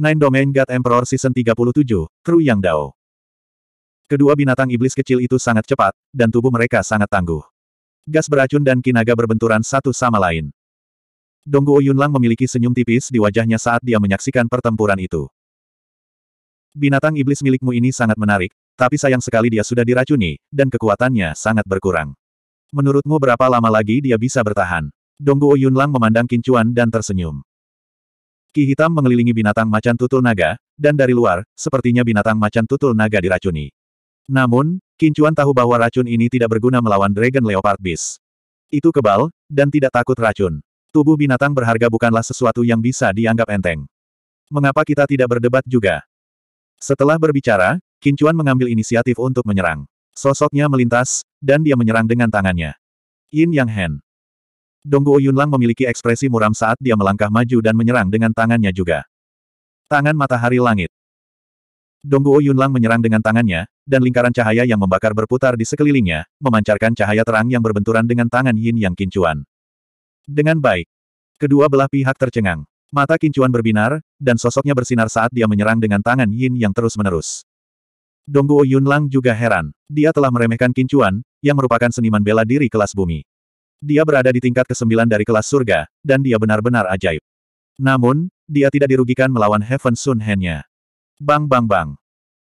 Nine Domain God Emperor Season 37, Kru Yang Dao. Kedua binatang iblis kecil itu sangat cepat, dan tubuh mereka sangat tangguh. Gas beracun dan kinaga berbenturan satu sama lain. Dongguo Yunlang memiliki senyum tipis di wajahnya saat dia menyaksikan pertempuran itu. Binatang iblis milikmu ini sangat menarik, tapi sayang sekali dia sudah diracuni, dan kekuatannya sangat berkurang. Menurutmu berapa lama lagi dia bisa bertahan? Dongguo Yunlang memandang Kincuan dan tersenyum. Ki hitam mengelilingi binatang macan tutul naga, dan dari luar, sepertinya binatang macan tutul naga diracuni. Namun, Kincuan tahu bahwa racun ini tidak berguna melawan Dragon Leopard Beast. Itu kebal, dan tidak takut racun. Tubuh binatang berharga bukanlah sesuatu yang bisa dianggap enteng. Mengapa kita tidak berdebat juga? Setelah berbicara, Kincuan mengambil inisiatif untuk menyerang. Sosoknya melintas, dan dia menyerang dengan tangannya. Yin Yang Hen. Dongguo Yunlang memiliki ekspresi muram saat dia melangkah maju dan menyerang dengan tangannya juga. Tangan matahari langit. Dongguo Yunlang menyerang dengan tangannya, dan lingkaran cahaya yang membakar berputar di sekelilingnya, memancarkan cahaya terang yang berbenturan dengan tangan Yin Yang Kincuan. Dengan baik. Kedua belah pihak tercengang. Mata Kincuan berbinar, dan sosoknya bersinar saat dia menyerang dengan tangan Yin yang terus-menerus. Dongguo Yunlang juga heran. Dia telah meremehkan Kincuan, yang merupakan seniman bela diri kelas bumi. Dia berada di tingkat ke-9 dari kelas surga, dan dia benar-benar ajaib. Namun, dia tidak dirugikan melawan Heaven Sun Hen-nya. Bang bang bang.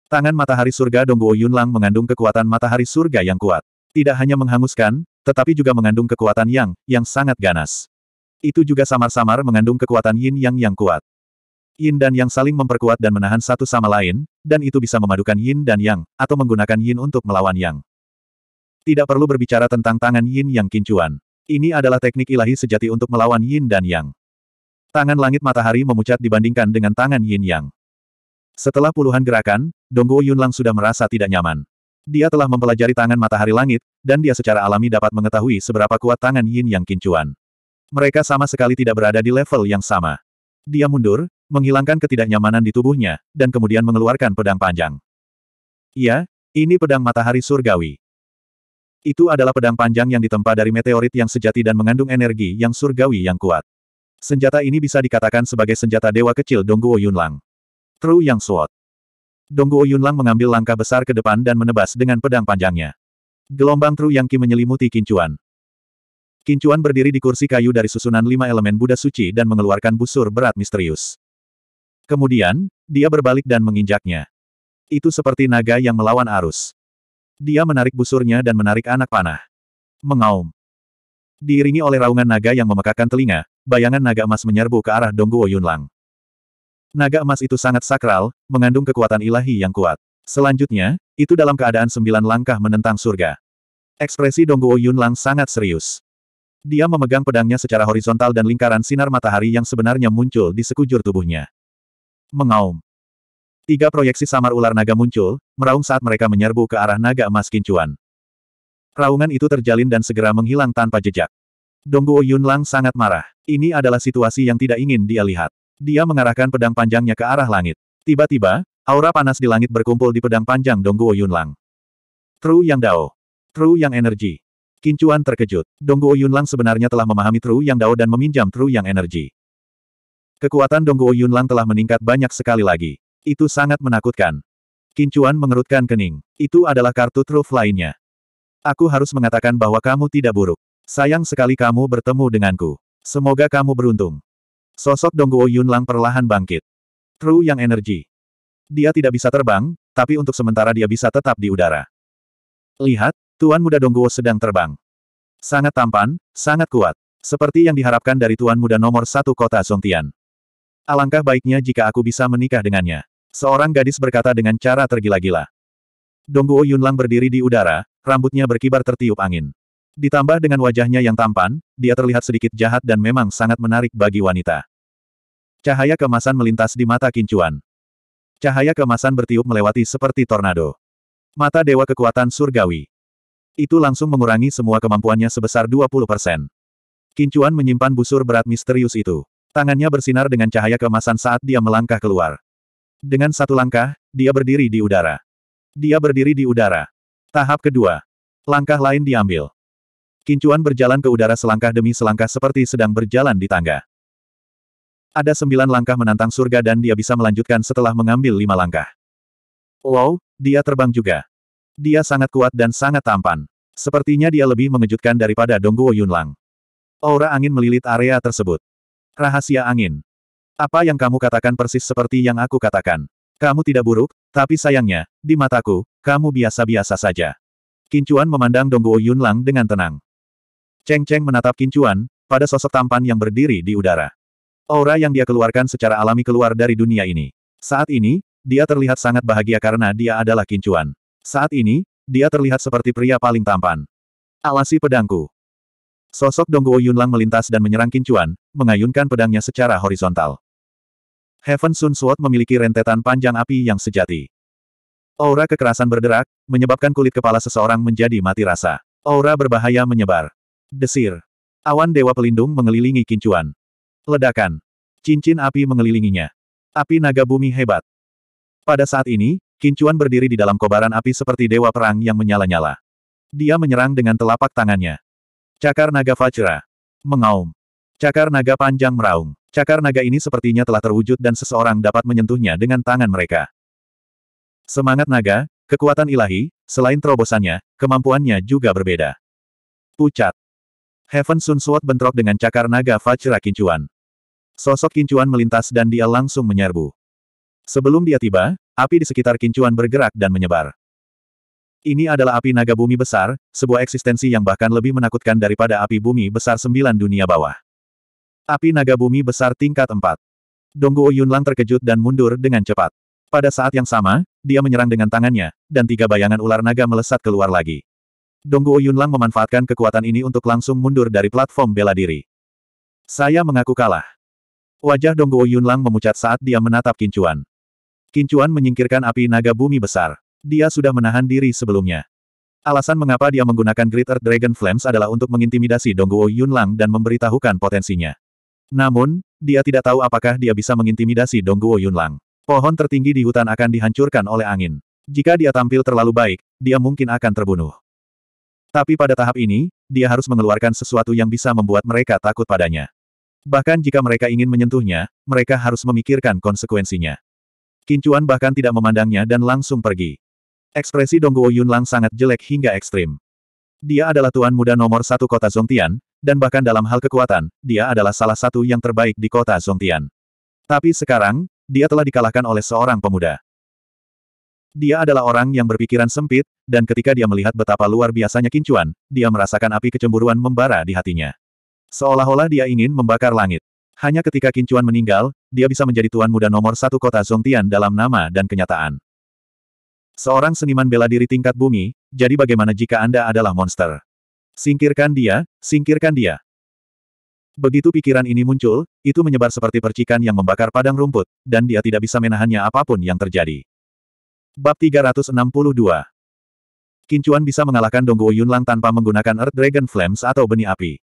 Tangan matahari surga Dongguo Yunlang mengandung kekuatan matahari surga yang kuat. Tidak hanya menghanguskan, tetapi juga mengandung kekuatan yang, yang sangat ganas. Itu juga samar-samar mengandung kekuatan yin yang yang kuat. Yin dan yang saling memperkuat dan menahan satu sama lain, dan itu bisa memadukan yin dan yang, atau menggunakan yin untuk melawan yang. Tidak perlu berbicara tentang tangan yin yang kincuan. Ini adalah teknik ilahi sejati untuk melawan yin dan yang. Tangan langit matahari memucat dibandingkan dengan tangan yin yang. Setelah puluhan gerakan, Dongguo Yunlang sudah merasa tidak nyaman. Dia telah mempelajari tangan matahari langit, dan dia secara alami dapat mengetahui seberapa kuat tangan yin yang kincuan. Mereka sama sekali tidak berada di level yang sama. Dia mundur, menghilangkan ketidaknyamanan di tubuhnya, dan kemudian mengeluarkan pedang panjang. Iya, ini pedang matahari surgawi. Itu adalah pedang panjang yang ditempa dari meteorit yang sejati dan mengandung energi yang surgawi yang kuat. Senjata ini bisa dikatakan sebagai senjata dewa kecil Dongguo Yunlang. True Yang Suot. Dongguo Yunlang mengambil langkah besar ke depan dan menebas dengan pedang panjangnya. Gelombang True Yang Ki menyelimuti Kincuan. Kincuan berdiri di kursi kayu dari susunan lima elemen Buddha suci dan mengeluarkan busur berat misterius. Kemudian, dia berbalik dan menginjaknya. Itu seperti naga yang melawan arus. Dia menarik busurnya dan menarik anak panah. Mengaum. Diiringi oleh raungan naga yang memekakan telinga, bayangan naga emas menyerbu ke arah Dongguo Yunlang. Naga emas itu sangat sakral, mengandung kekuatan ilahi yang kuat. Selanjutnya, itu dalam keadaan sembilan langkah menentang surga. Ekspresi Dongguo Yunlang sangat serius. Dia memegang pedangnya secara horizontal dan lingkaran sinar matahari yang sebenarnya muncul di sekujur tubuhnya. Mengaum. Tiga proyeksi samar ular naga muncul, meraung saat mereka menyerbu ke arah naga emas kincuan. Raungan itu terjalin dan segera menghilang tanpa jejak. Dongguo Yunlang sangat marah. Ini adalah situasi yang tidak ingin dia lihat. Dia mengarahkan pedang panjangnya ke arah langit. Tiba-tiba, aura panas di langit berkumpul di pedang panjang Dongguo Yunlang. Tru Yang Dao. Tru Yang Energi. Kincuan terkejut. Dongguo Yunlang sebenarnya telah memahami Tru Yang Dao dan meminjam Tru Yang Energi. Kekuatan Dongguo Yunlang telah meningkat banyak sekali lagi. Itu sangat menakutkan. Kincuan mengerutkan kening. Itu adalah kartu truf lainnya. Aku harus mengatakan bahwa kamu tidak buruk. Sayang sekali kamu bertemu denganku. Semoga kamu beruntung. Sosok Dongguo Yunlang perlahan bangkit. True yang energi. Dia tidak bisa terbang, tapi untuk sementara dia bisa tetap di udara. Lihat, Tuan Muda Dongguo sedang terbang. Sangat tampan, sangat kuat. Seperti yang diharapkan dari Tuan Muda nomor satu kota Songtian. Alangkah baiknya jika aku bisa menikah dengannya. Seorang gadis berkata dengan cara tergila-gila. Dongguo Yunlang berdiri di udara, rambutnya berkibar tertiup angin. Ditambah dengan wajahnya yang tampan, dia terlihat sedikit jahat dan memang sangat menarik bagi wanita. Cahaya kemasan melintas di mata kincuan. Cahaya kemasan bertiup melewati seperti tornado. Mata Dewa Kekuatan Surgawi. Itu langsung mengurangi semua kemampuannya sebesar 20%. Kincuan menyimpan busur berat misterius itu. Tangannya bersinar dengan cahaya kemasan saat dia melangkah keluar. Dengan satu langkah, dia berdiri di udara. Dia berdiri di udara. Tahap kedua. Langkah lain diambil. Kincuan berjalan ke udara selangkah demi selangkah seperti sedang berjalan di tangga. Ada sembilan langkah menantang surga dan dia bisa melanjutkan setelah mengambil lima langkah. Wow, dia terbang juga. Dia sangat kuat dan sangat tampan. Sepertinya dia lebih mengejutkan daripada Dongguo Yunlang. Aura angin melilit area tersebut. Rahasia angin. Apa yang kamu katakan persis seperti yang aku katakan. Kamu tidak buruk, tapi sayangnya, di mataku, kamu biasa-biasa saja. Kincuan memandang Dongguo Yunlang dengan tenang. Cheng Cheng menatap Kincuan, pada sosok tampan yang berdiri di udara. Aura yang dia keluarkan secara alami keluar dari dunia ini. Saat ini, dia terlihat sangat bahagia karena dia adalah Kincuan. Saat ini, dia terlihat seperti pria paling tampan. Alasi pedangku. Sosok Dongguo Yunlang melintas dan menyerang Kincuan, mengayunkan pedangnya secara horizontal. Heaven Sun Sword memiliki rentetan panjang api yang sejati. Aura kekerasan berderak, menyebabkan kulit kepala seseorang menjadi mati rasa. Aura berbahaya menyebar. Desir. Awan Dewa Pelindung mengelilingi Kincuan. Ledakan. Cincin api mengelilinginya. Api naga bumi hebat. Pada saat ini, Kincuan berdiri di dalam kobaran api seperti dewa perang yang menyala-nyala. Dia menyerang dengan telapak tangannya. Cakar naga Vajra. Mengaum. Cakar naga panjang meraung. Cakar naga ini sepertinya telah terwujud dan seseorang dapat menyentuhnya dengan tangan mereka. Semangat naga, kekuatan ilahi, selain terobosannya, kemampuannya juga berbeda. Pucat. Heaven Sun Sword bentrok dengan cakar naga Vajra Kincuan. Sosok Kincuan melintas dan dia langsung menyerbu. Sebelum dia tiba, api di sekitar Kincuan bergerak dan menyebar. Ini adalah api naga bumi besar, sebuah eksistensi yang bahkan lebih menakutkan daripada api bumi besar sembilan dunia bawah. Api naga bumi besar tingkat empat. Dongguo Yunlang terkejut dan mundur dengan cepat. Pada saat yang sama, dia menyerang dengan tangannya, dan tiga bayangan ular naga melesat keluar lagi. Dongguo Yunlang memanfaatkan kekuatan ini untuk langsung mundur dari platform bela diri. Saya mengaku kalah. Wajah Dongguo Yunlang memucat saat dia menatap Kincuan. Kincuan menyingkirkan api naga bumi besar. Dia sudah menahan diri sebelumnya. Alasan mengapa dia menggunakan Great Dragon Flames adalah untuk mengintimidasi Dongguo Yunlang dan memberitahukan potensinya. Namun, dia tidak tahu apakah dia bisa mengintimidasi Dongguo Yunlang. Pohon tertinggi di hutan akan dihancurkan oleh angin. Jika dia tampil terlalu baik, dia mungkin akan terbunuh. Tapi pada tahap ini, dia harus mengeluarkan sesuatu yang bisa membuat mereka takut padanya. Bahkan jika mereka ingin menyentuhnya, mereka harus memikirkan konsekuensinya. Kincuan bahkan tidak memandangnya dan langsung pergi. Ekspresi Dongguo Yunlang sangat jelek hingga ekstrim. Dia adalah tuan muda nomor satu kota Zongtian, dan bahkan dalam hal kekuatan, dia adalah salah satu yang terbaik di kota Zongtian. Tapi sekarang, dia telah dikalahkan oleh seorang pemuda. Dia adalah orang yang berpikiran sempit, dan ketika dia melihat betapa luar biasanya kincuan, dia merasakan api kecemburuan membara di hatinya. Seolah-olah dia ingin membakar langit. Hanya ketika kincuan meninggal, dia bisa menjadi tuan muda nomor satu kota Zongtian dalam nama dan kenyataan. Seorang seniman bela diri tingkat bumi, jadi bagaimana jika Anda adalah monster? Singkirkan dia, singkirkan dia. Begitu pikiran ini muncul, itu menyebar seperti percikan yang membakar padang rumput, dan dia tidak bisa menahannya apapun yang terjadi. Bab 362 Kincuan bisa mengalahkan Dongguo Yunlang tanpa menggunakan Earth Dragon Flames atau benih api.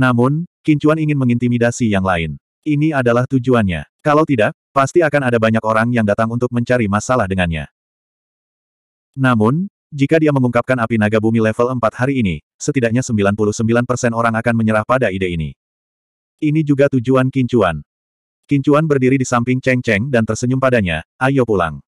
Namun, Kincuan ingin mengintimidasi yang lain. Ini adalah tujuannya. Kalau tidak, pasti akan ada banyak orang yang datang untuk mencari masalah dengannya. Namun, jika dia mengungkapkan api naga bumi level 4 hari ini, setidaknya 99% orang akan menyerah pada ide ini. Ini juga tujuan Kincuan. Kincuan berdiri di samping Cheng Cheng dan tersenyum padanya, ayo pulang.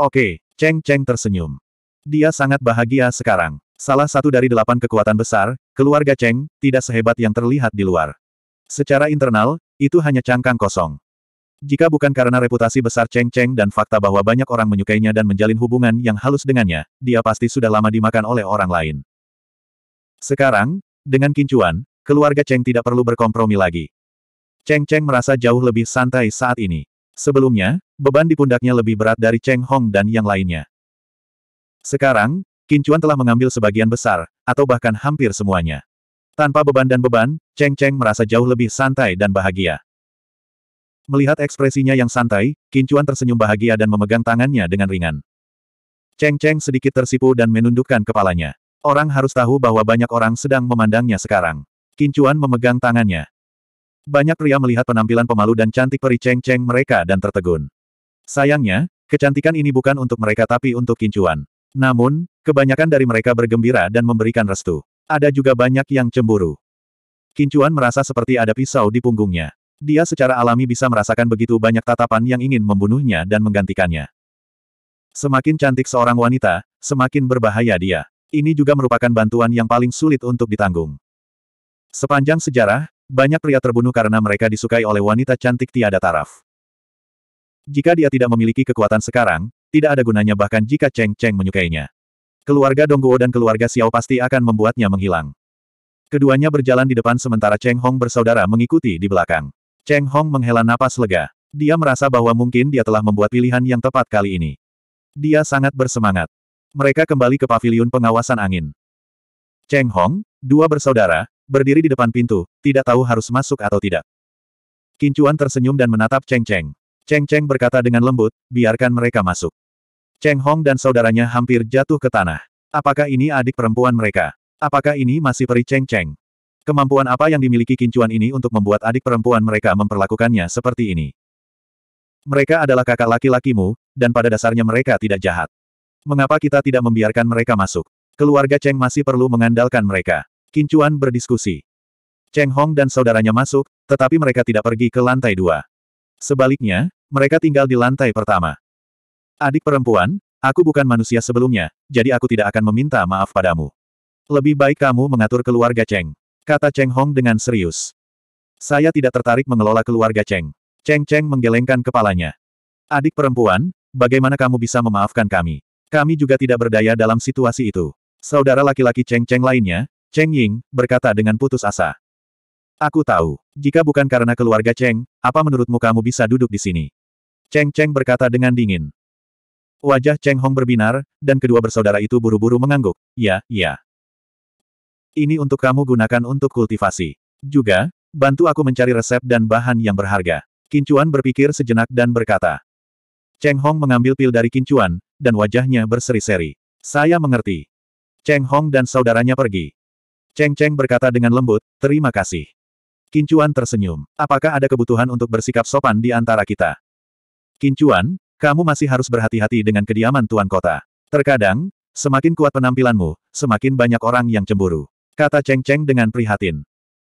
Oke, Cheng Cheng tersenyum. Dia sangat bahagia sekarang. Salah satu dari delapan kekuatan besar, keluarga Cheng, tidak sehebat yang terlihat di luar. Secara internal, itu hanya cangkang kosong. Jika bukan karena reputasi besar Cheng Cheng dan fakta bahwa banyak orang menyukainya dan menjalin hubungan yang halus dengannya, dia pasti sudah lama dimakan oleh orang lain. Sekarang, dengan kincuan, keluarga Cheng tidak perlu berkompromi lagi. Cheng Cheng merasa jauh lebih santai saat ini. Sebelumnya, beban di pundaknya lebih berat dari Cheng Hong dan yang lainnya. Sekarang, kincuan telah mengambil sebagian besar, atau bahkan hampir semuanya. Tanpa beban dan beban, Cheng Cheng merasa jauh lebih santai dan bahagia. Melihat ekspresinya yang santai, Kincuan tersenyum bahagia dan memegang tangannya dengan ringan. Cheng Cheng sedikit tersipu dan menundukkan kepalanya. Orang harus tahu bahwa banyak orang sedang memandangnya sekarang. Kincuan memegang tangannya. Banyak pria melihat penampilan pemalu dan cantik peri Cheng Cheng mereka dan tertegun. Sayangnya, kecantikan ini bukan untuk mereka tapi untuk Kincuan. Namun, kebanyakan dari mereka bergembira dan memberikan restu. Ada juga banyak yang cemburu. Kincuan merasa seperti ada pisau di punggungnya. Dia secara alami bisa merasakan begitu banyak tatapan yang ingin membunuhnya dan menggantikannya. Semakin cantik seorang wanita, semakin berbahaya dia. Ini juga merupakan bantuan yang paling sulit untuk ditanggung. Sepanjang sejarah, banyak pria terbunuh karena mereka disukai oleh wanita cantik tiada taraf. Jika dia tidak memiliki kekuatan sekarang, tidak ada gunanya bahkan jika Cheng Cheng menyukainya. Keluarga Dongguo dan keluarga Xiao pasti akan membuatnya menghilang. Keduanya berjalan di depan sementara Cheng Hong bersaudara mengikuti di belakang. Cheng Hong menghela napas lega. Dia merasa bahwa mungkin dia telah membuat pilihan yang tepat kali ini. Dia sangat bersemangat. Mereka kembali ke paviliun pengawasan angin. Cheng Hong, dua bersaudara, berdiri di depan pintu, tidak tahu harus masuk atau tidak. Kincuan tersenyum dan menatap Cheng Cheng. Cheng Cheng berkata dengan lembut, biarkan mereka masuk. Cheng Hong dan saudaranya hampir jatuh ke tanah. Apakah ini adik perempuan mereka? Apakah ini masih peri Cheng Cheng? Kemampuan apa yang dimiliki kincuan ini untuk membuat adik perempuan mereka memperlakukannya seperti ini? Mereka adalah kakak laki-lakimu, dan pada dasarnya mereka tidak jahat. Mengapa kita tidak membiarkan mereka masuk? Keluarga Cheng masih perlu mengandalkan mereka. Kincuan berdiskusi. Cheng Hong dan saudaranya masuk, tetapi mereka tidak pergi ke lantai dua. Sebaliknya, mereka tinggal di lantai pertama. Adik perempuan, aku bukan manusia sebelumnya, jadi aku tidak akan meminta maaf padamu. Lebih baik kamu mengatur keluarga Cheng. Kata Cheng Hong dengan serius. Saya tidak tertarik mengelola keluarga Cheng. Cheng Cheng menggelengkan kepalanya. Adik perempuan, bagaimana kamu bisa memaafkan kami? Kami juga tidak berdaya dalam situasi itu. Saudara laki-laki Cheng Cheng lainnya, Cheng Ying, berkata dengan putus asa. Aku tahu, jika bukan karena keluarga Cheng, apa menurutmu kamu bisa duduk di sini? Cheng Cheng berkata dengan dingin. Wajah Cheng Hong berbinar, dan kedua bersaudara itu buru-buru mengangguk, ya, ya. Ini untuk kamu gunakan untuk kultivasi. Juga, bantu aku mencari resep dan bahan yang berharga. Kincuan berpikir sejenak dan berkata. Cheng Hong mengambil pil dari Kincuan, dan wajahnya berseri-seri. Saya mengerti. Cheng Hong dan saudaranya pergi. Cheng Cheng berkata dengan lembut, terima kasih. Kincuan tersenyum. Apakah ada kebutuhan untuk bersikap sopan di antara kita? Kincuan, kamu masih harus berhati-hati dengan kediaman tuan kota. Terkadang, semakin kuat penampilanmu, semakin banyak orang yang cemburu. Kata Cheng Cheng dengan prihatin.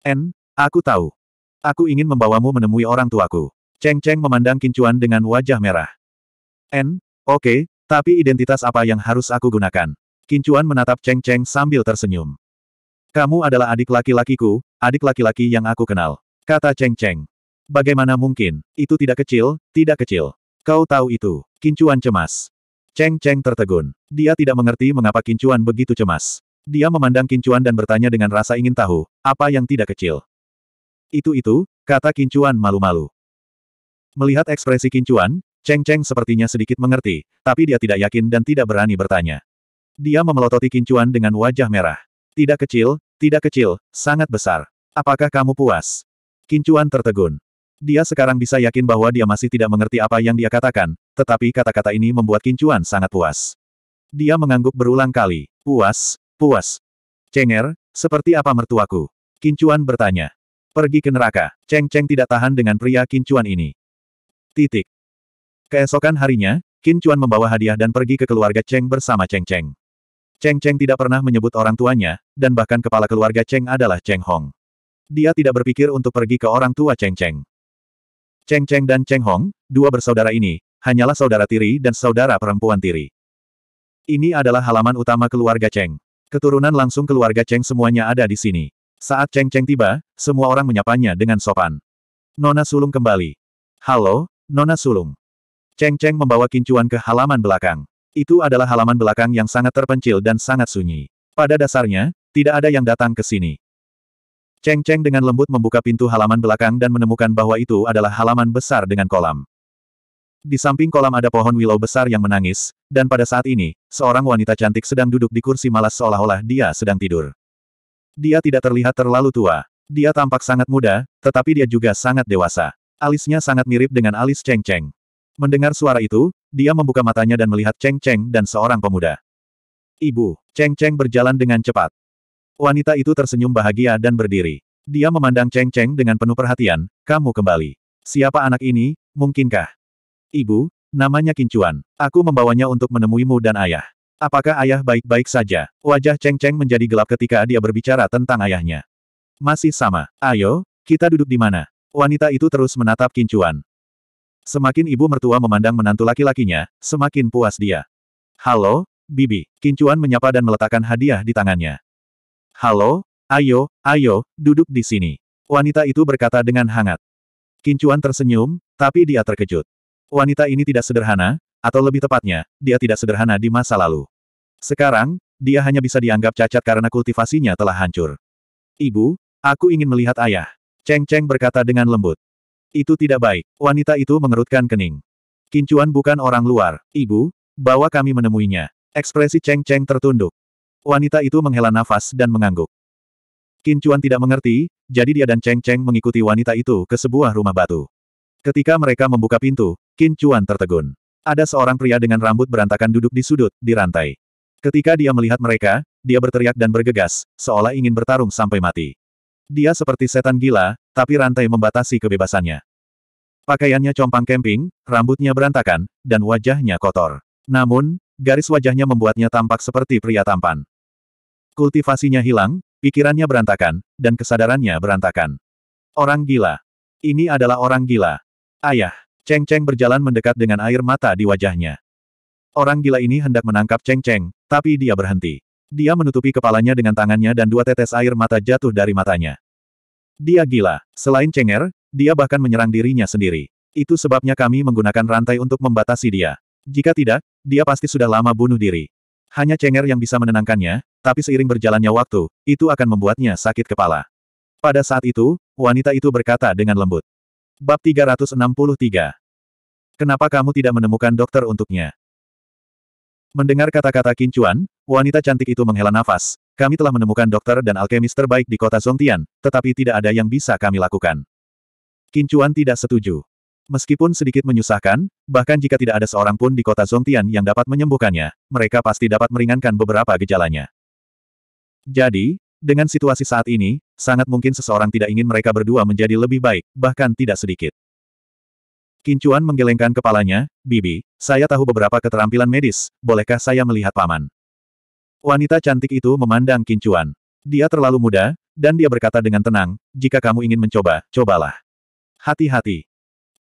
En, aku tahu. Aku ingin membawamu menemui orang tuaku. Cheng Cheng memandang Kincuan dengan wajah merah. En, oke, okay, tapi identitas apa yang harus aku gunakan? Kincuan menatap Cheng Cheng sambil tersenyum. Kamu adalah adik laki-lakiku, adik laki-laki yang aku kenal. Kata Cheng Cheng. Bagaimana mungkin? Itu tidak kecil, tidak kecil. Kau tahu itu. Kincuan cemas. Cheng Cheng tertegun. Dia tidak mengerti mengapa Kincuan begitu cemas. Dia memandang Kincuan dan bertanya dengan rasa ingin tahu, apa yang tidak kecil. Itu-itu, kata Kincuan malu-malu. Melihat ekspresi Kincuan, Cheng Cheng sepertinya sedikit mengerti, tapi dia tidak yakin dan tidak berani bertanya. Dia memelototi Kincuan dengan wajah merah. Tidak kecil, tidak kecil, sangat besar. Apakah kamu puas? Kincuan tertegun. Dia sekarang bisa yakin bahwa dia masih tidak mengerti apa yang dia katakan, tetapi kata-kata ini membuat Kincuan sangat puas. Dia mengangguk berulang kali. Puas, Puas. Cenger, seperti apa mertuaku? Kincuan bertanya. Pergi ke neraka. Cheng Cheng tidak tahan dengan pria Kincuan ini. Titik. Keesokan harinya, Kincuan membawa hadiah dan pergi ke keluarga Cheng bersama Cheng Cheng. Cheng Cheng tidak pernah menyebut orang tuanya, dan bahkan kepala keluarga Cheng adalah Cheng Hong. Dia tidak berpikir untuk pergi ke orang tua Cheng Cheng. Cheng Cheng dan Cheng Hong, dua bersaudara ini, hanyalah saudara tiri dan saudara perempuan tiri. Ini adalah halaman utama keluarga Cheng. Keturunan langsung keluarga Cheng semuanya ada di sini. Saat Cheng Cheng tiba, semua orang menyapanya dengan sopan. Nona Sulung kembali. Halo, Nona Sulung. Cheng Cheng membawa kincuan ke halaman belakang. Itu adalah halaman belakang yang sangat terpencil dan sangat sunyi. Pada dasarnya, tidak ada yang datang ke sini. Cheng Cheng dengan lembut membuka pintu halaman belakang dan menemukan bahwa itu adalah halaman besar dengan kolam. Di samping kolam ada pohon willow besar yang menangis, dan pada saat ini, seorang wanita cantik sedang duduk di kursi malas seolah-olah dia sedang tidur. Dia tidak terlihat terlalu tua. Dia tampak sangat muda, tetapi dia juga sangat dewasa. Alisnya sangat mirip dengan alis Cheng Cheng. Mendengar suara itu, dia membuka matanya dan melihat Cheng Cheng dan seorang pemuda. Ibu, Cheng Cheng berjalan dengan cepat. Wanita itu tersenyum bahagia dan berdiri. Dia memandang Cheng Cheng dengan penuh perhatian, kamu kembali. Siapa anak ini, mungkinkah? Ibu, namanya Kincuan. Aku membawanya untuk menemuimu dan ayah. Apakah ayah baik-baik saja? Wajah Cheng Cheng menjadi gelap ketika dia berbicara tentang ayahnya. Masih sama. Ayo, kita duduk di mana? Wanita itu terus menatap Kincuan. Semakin ibu mertua memandang menantu laki-lakinya, semakin puas dia. Halo, Bibi. Kincuan menyapa dan meletakkan hadiah di tangannya. Halo, ayo, ayo, duduk di sini. Wanita itu berkata dengan hangat. Kincuan tersenyum, tapi dia terkejut. Wanita ini tidak sederhana, atau lebih tepatnya, dia tidak sederhana di masa lalu. Sekarang, dia hanya bisa dianggap cacat karena kultivasinya telah hancur. Ibu, aku ingin melihat ayah. Cheng Cheng berkata dengan lembut. Itu tidak baik. Wanita itu mengerutkan kening. Kincuan bukan orang luar. Ibu, bawa kami menemuinya. Ekspresi Cheng Cheng tertunduk. Wanita itu menghela nafas dan mengangguk. Kincuan tidak mengerti, jadi dia dan Cheng Cheng mengikuti wanita itu ke sebuah rumah batu. Ketika mereka membuka pintu, Qin Chuan tertegun. Ada seorang pria dengan rambut berantakan duduk di sudut, di rantai. Ketika dia melihat mereka, dia berteriak dan bergegas, seolah ingin bertarung sampai mati. Dia seperti setan gila, tapi rantai membatasi kebebasannya. Pakaiannya compang kemping, rambutnya berantakan, dan wajahnya kotor. Namun, garis wajahnya membuatnya tampak seperti pria tampan. Kultivasinya hilang, pikirannya berantakan, dan kesadarannya berantakan. Orang gila. Ini adalah orang gila. Ayah, Cheng Cheng berjalan mendekat dengan air mata di wajahnya. Orang gila ini hendak menangkap Cheng Cheng, tapi dia berhenti. Dia menutupi kepalanya dengan tangannya dan dua tetes air mata jatuh dari matanya. Dia gila. Selain Cheng Er, dia bahkan menyerang dirinya sendiri. Itu sebabnya kami menggunakan rantai untuk membatasi dia. Jika tidak, dia pasti sudah lama bunuh diri. Hanya Cheng Er yang bisa menenangkannya, tapi seiring berjalannya waktu, itu akan membuatnya sakit kepala. Pada saat itu, wanita itu berkata dengan lembut. Bab 363 Kenapa kamu tidak menemukan dokter untuknya? Mendengar kata-kata Kincuan, wanita cantik itu menghela nafas. Kami telah menemukan dokter dan alkemis terbaik di kota Zongtian, tetapi tidak ada yang bisa kami lakukan. Kincuan tidak setuju. Meskipun sedikit menyusahkan, bahkan jika tidak ada seorang pun di kota Zongtian yang dapat menyembuhkannya, mereka pasti dapat meringankan beberapa gejalanya. Jadi, dengan situasi saat ini, sangat mungkin seseorang tidak ingin mereka berdua menjadi lebih baik, bahkan tidak sedikit. Kincuan menggelengkan kepalanya, Bibi, saya tahu beberapa keterampilan medis, bolehkah saya melihat paman? Wanita cantik itu memandang Kincuan. Dia terlalu muda, dan dia berkata dengan tenang, jika kamu ingin mencoba, cobalah. Hati-hati.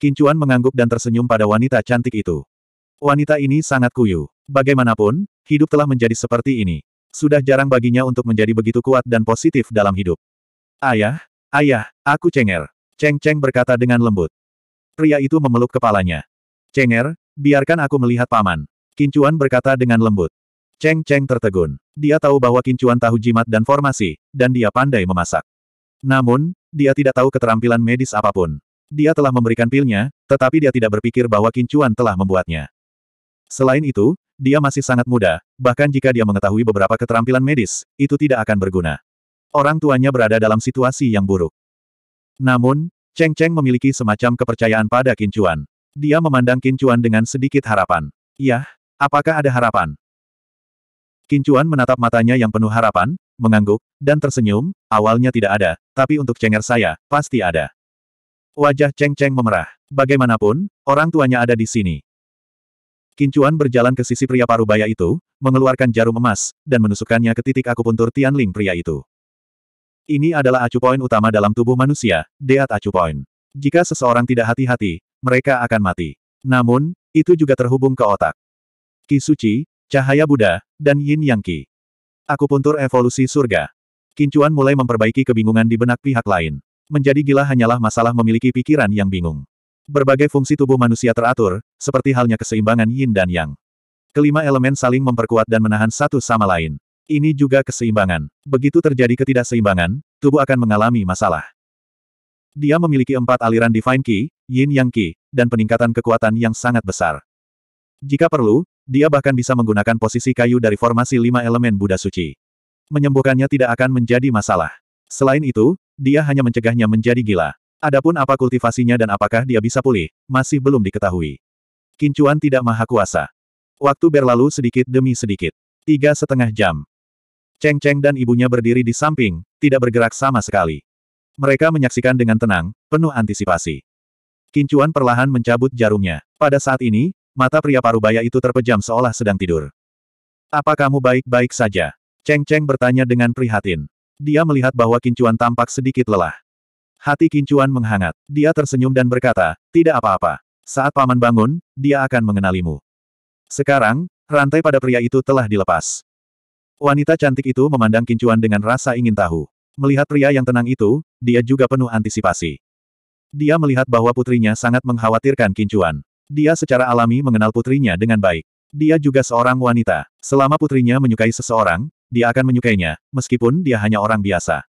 Kincuan mengangguk dan tersenyum pada wanita cantik itu. Wanita ini sangat kuyu. Bagaimanapun, hidup telah menjadi seperti ini. Sudah jarang baginya untuk menjadi begitu kuat dan positif dalam hidup. Ayah, ayah, aku Cenger. Cheng Cheng berkata dengan lembut. Pria itu memeluk kepalanya. Cenger, biarkan aku melihat paman. Kincuan berkata dengan lembut. Ceng Cheng tertegun. Dia tahu bahwa Kincuan tahu jimat dan formasi, dan dia pandai memasak. Namun, dia tidak tahu keterampilan medis apapun. Dia telah memberikan pilnya, tetapi dia tidak berpikir bahwa Kincuan telah membuatnya. Selain itu, dia masih sangat muda, bahkan jika dia mengetahui beberapa keterampilan medis, itu tidak akan berguna. Orang tuanya berada dalam situasi yang buruk. Namun, Cheng Cheng memiliki semacam kepercayaan pada Kincuan. Dia memandang Kincuan dengan sedikit harapan. Yah, apakah ada harapan? Kincuan menatap matanya yang penuh harapan, mengangguk, dan tersenyum, awalnya tidak ada, tapi untuk Cenger saya, pasti ada. Wajah Cheng Cheng memerah. Bagaimanapun, orang tuanya ada di sini. Kincuan berjalan ke sisi pria parubaya itu, mengeluarkan jarum emas, dan menusukkannya ke titik akupuntur Tianling pria itu. Ini adalah acu poin utama dalam tubuh manusia, Deat acu poin. Jika seseorang tidak hati-hati, mereka akan mati. Namun, itu juga terhubung ke otak. Ki suci, cahaya Buddha, dan Yin Yang Ki. Akupuntur evolusi surga. Kincuan mulai memperbaiki kebingungan di benak pihak lain. Menjadi gila hanyalah masalah memiliki pikiran yang bingung. Berbagai fungsi tubuh manusia teratur, seperti halnya keseimbangan yin dan yang. Kelima elemen saling memperkuat dan menahan satu sama lain. Ini juga keseimbangan. Begitu terjadi ketidakseimbangan, tubuh akan mengalami masalah. Dia memiliki empat aliran Divine Ki, Yin Yang Ki, dan peningkatan kekuatan yang sangat besar. Jika perlu, dia bahkan bisa menggunakan posisi kayu dari formasi lima elemen Buddha Suci. Menyembuhkannya tidak akan menjadi masalah. Selain itu, dia hanya mencegahnya menjadi gila. Adapun apa kultivasinya dan apakah dia bisa pulih, masih belum diketahui. Kincuan tidak maha kuasa. Waktu berlalu sedikit demi sedikit. Tiga setengah jam. Cheng Cheng dan ibunya berdiri di samping, tidak bergerak sama sekali. Mereka menyaksikan dengan tenang, penuh antisipasi. Kincuan perlahan mencabut jarumnya. Pada saat ini, mata pria parubaya itu terpejam seolah sedang tidur. Apa kamu baik-baik saja? Cheng Cheng bertanya dengan prihatin. Dia melihat bahwa Kincuan tampak sedikit lelah. Hati Kincuan menghangat. Dia tersenyum dan berkata, tidak apa-apa. Saat paman bangun, dia akan mengenalimu. Sekarang, rantai pada pria itu telah dilepas. Wanita cantik itu memandang Kincuan dengan rasa ingin tahu. Melihat pria yang tenang itu, dia juga penuh antisipasi. Dia melihat bahwa putrinya sangat mengkhawatirkan Kincuan. Dia secara alami mengenal putrinya dengan baik. Dia juga seorang wanita. Selama putrinya menyukai seseorang, dia akan menyukainya, meskipun dia hanya orang biasa.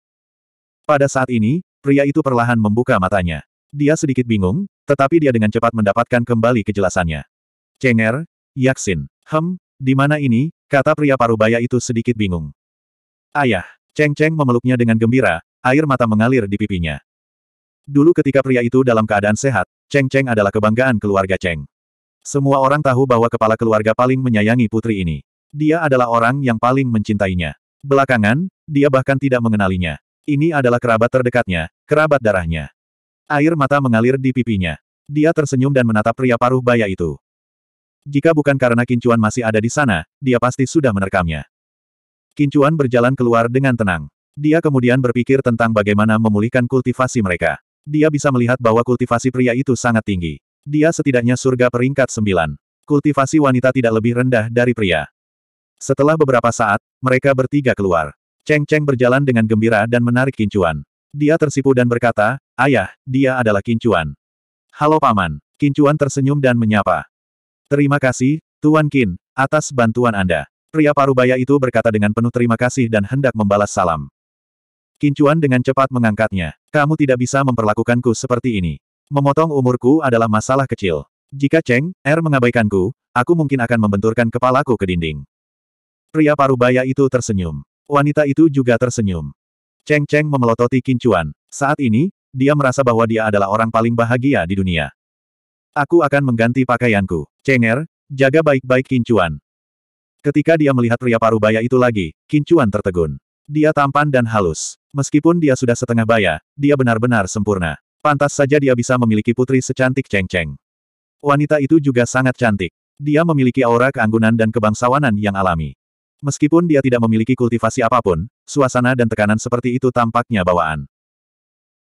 Pada saat ini, Pria itu perlahan membuka matanya. Dia sedikit bingung, tetapi dia dengan cepat mendapatkan kembali kejelasannya. Cenger, Yaksin, hem, di mana ini, kata pria parubaya itu sedikit bingung. Ayah, Cheng Cheng memeluknya dengan gembira, air mata mengalir di pipinya. Dulu ketika pria itu dalam keadaan sehat, Cheng Cheng adalah kebanggaan keluarga Cheng. Semua orang tahu bahwa kepala keluarga paling menyayangi putri ini. Dia adalah orang yang paling mencintainya. Belakangan, dia bahkan tidak mengenalinya. Ini adalah kerabat terdekatnya, kerabat darahnya. Air mata mengalir di pipinya. Dia tersenyum dan menatap pria paruh baya itu. Jika bukan karena Kincuan masih ada di sana, dia pasti sudah menerkamnya. Kincuan berjalan keluar dengan tenang. Dia kemudian berpikir tentang bagaimana memulihkan kultivasi mereka. Dia bisa melihat bahwa kultivasi pria itu sangat tinggi. Dia setidaknya surga peringkat sembilan. Kultivasi wanita tidak lebih rendah dari pria. Setelah beberapa saat, mereka bertiga keluar. Cheng Cheng berjalan dengan gembira dan menarik kincuan. Dia tersipu dan berkata, Ayah, dia adalah kincuan. Halo Paman. Kincuan tersenyum dan menyapa. Terima kasih, Tuan Kin, atas bantuan Anda. Pria parubaya itu berkata dengan penuh terima kasih dan hendak membalas salam. Kincuan dengan cepat mengangkatnya. Kamu tidak bisa memperlakukanku seperti ini. Memotong umurku adalah masalah kecil. Jika Cheng, Er mengabaikanku, aku mungkin akan membenturkan kepalaku ke dinding. Pria parubaya itu tersenyum. Wanita itu juga tersenyum. Cheng Cheng memelototi Kincuan. Saat ini, dia merasa bahwa dia adalah orang paling bahagia di dunia. Aku akan mengganti pakaianku. Cenger, jaga baik-baik Kincuan. Ketika dia melihat pria parubaya itu lagi, Kincuan tertegun. Dia tampan dan halus. Meskipun dia sudah setengah baya, dia benar-benar sempurna. Pantas saja dia bisa memiliki putri secantik Cheng Cheng. Wanita itu juga sangat cantik. Dia memiliki aura keanggunan dan kebangsawanan yang alami. Meskipun dia tidak memiliki kultivasi apapun, suasana dan tekanan seperti itu tampaknya bawaan.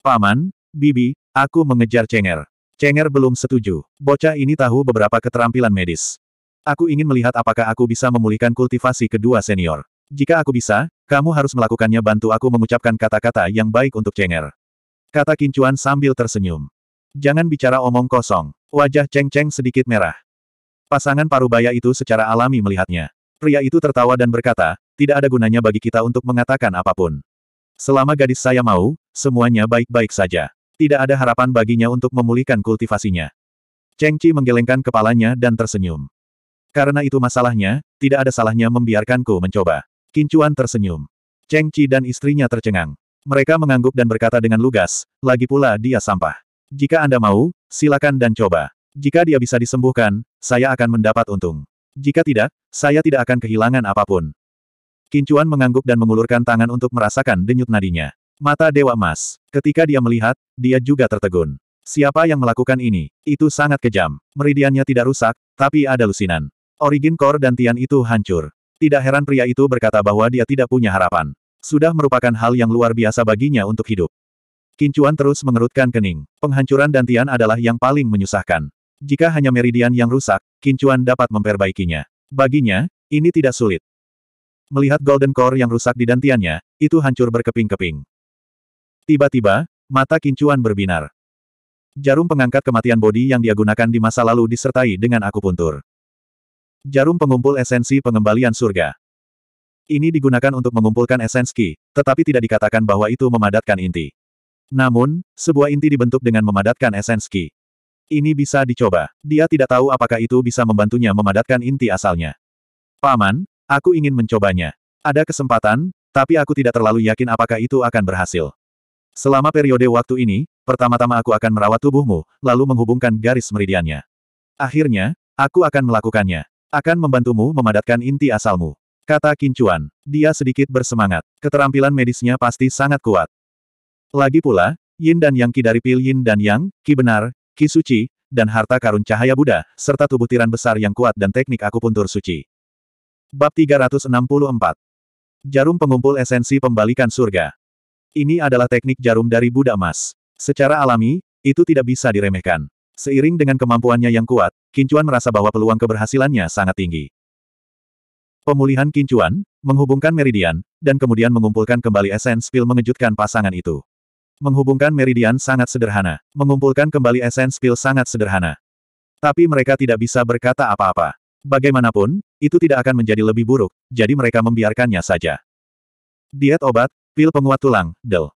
Paman, Bibi, aku mengejar Cenger. Cenger belum setuju. Bocah ini tahu beberapa keterampilan medis. Aku ingin melihat apakah aku bisa memulihkan kultivasi kedua senior. Jika aku bisa, kamu harus melakukannya bantu aku mengucapkan kata-kata yang baik untuk Cenger. Kata Kincuan sambil tersenyum. Jangan bicara omong kosong. Wajah Ceng Ceng sedikit merah. Pasangan parubaya itu secara alami melihatnya. Pria itu tertawa dan berkata, tidak ada gunanya bagi kita untuk mengatakan apapun. Selama gadis saya mau, semuanya baik-baik saja. Tidak ada harapan baginya untuk memulihkan kultivasinya. Cheng Chi menggelengkan kepalanya dan tersenyum. Karena itu masalahnya, tidak ada salahnya membiarkanku mencoba. Kincuan tersenyum. Cheng Chi dan istrinya tercengang. Mereka mengangguk dan berkata dengan lugas, lagi pula dia sampah. Jika Anda mau, silakan dan coba. Jika dia bisa disembuhkan, saya akan mendapat untung. Jika tidak, saya tidak akan kehilangan apapun. Kincuan mengangguk dan mengulurkan tangan untuk merasakan denyut nadinya. Mata Dewa Emas. Ketika dia melihat, dia juga tertegun. Siapa yang melakukan ini? Itu sangat kejam. Meridiannya tidak rusak, tapi ada lusinan. Origin Core dan Tian itu hancur. Tidak heran pria itu berkata bahwa dia tidak punya harapan. Sudah merupakan hal yang luar biasa baginya untuk hidup. Kincuan terus mengerutkan kening. Penghancuran dan Tian adalah yang paling menyusahkan. Jika hanya meridian yang rusak, Kincuan dapat memperbaikinya. Baginya, ini tidak sulit. Melihat golden core yang rusak di dantiannya, itu hancur berkeping-keping. Tiba-tiba, mata Kincuan berbinar. Jarum pengangkat kematian bodi yang dia gunakan di masa lalu disertai dengan akupuntur. Jarum pengumpul esensi pengembalian surga. Ini digunakan untuk mengumpulkan esenski, tetapi tidak dikatakan bahwa itu memadatkan inti. Namun, sebuah inti dibentuk dengan memadatkan esenski. Ini bisa dicoba. Dia tidak tahu apakah itu bisa membantunya memadatkan inti asalnya. Paman, aku ingin mencobanya. Ada kesempatan, tapi aku tidak terlalu yakin apakah itu akan berhasil. Selama periode waktu ini, pertama-tama aku akan merawat tubuhmu, lalu menghubungkan garis meridiannya. Akhirnya, aku akan melakukannya. Akan membantumu memadatkan inti asalmu. Kata Kincuan. Dia sedikit bersemangat. Keterampilan medisnya pasti sangat kuat. Lagi pula, Yin dan Yang Ki dari pil Yin dan Yang, Ki benar, ki suci, dan harta karun cahaya Buddha, serta tubuh tiran besar yang kuat dan teknik akupuntur suci. Bab 364 Jarum pengumpul esensi pembalikan surga. Ini adalah teknik jarum dari Buddha emas. Secara alami, itu tidak bisa diremehkan. Seiring dengan kemampuannya yang kuat, Kincuan merasa bahwa peluang keberhasilannya sangat tinggi. Pemulihan Kincuan, menghubungkan meridian, dan kemudian mengumpulkan kembali esensi, pil mengejutkan pasangan itu. Menghubungkan meridian sangat sederhana. Mengumpulkan kembali esens pil sangat sederhana. Tapi mereka tidak bisa berkata apa-apa. Bagaimanapun, itu tidak akan menjadi lebih buruk, jadi mereka membiarkannya saja. Diet obat, pil penguat tulang, del.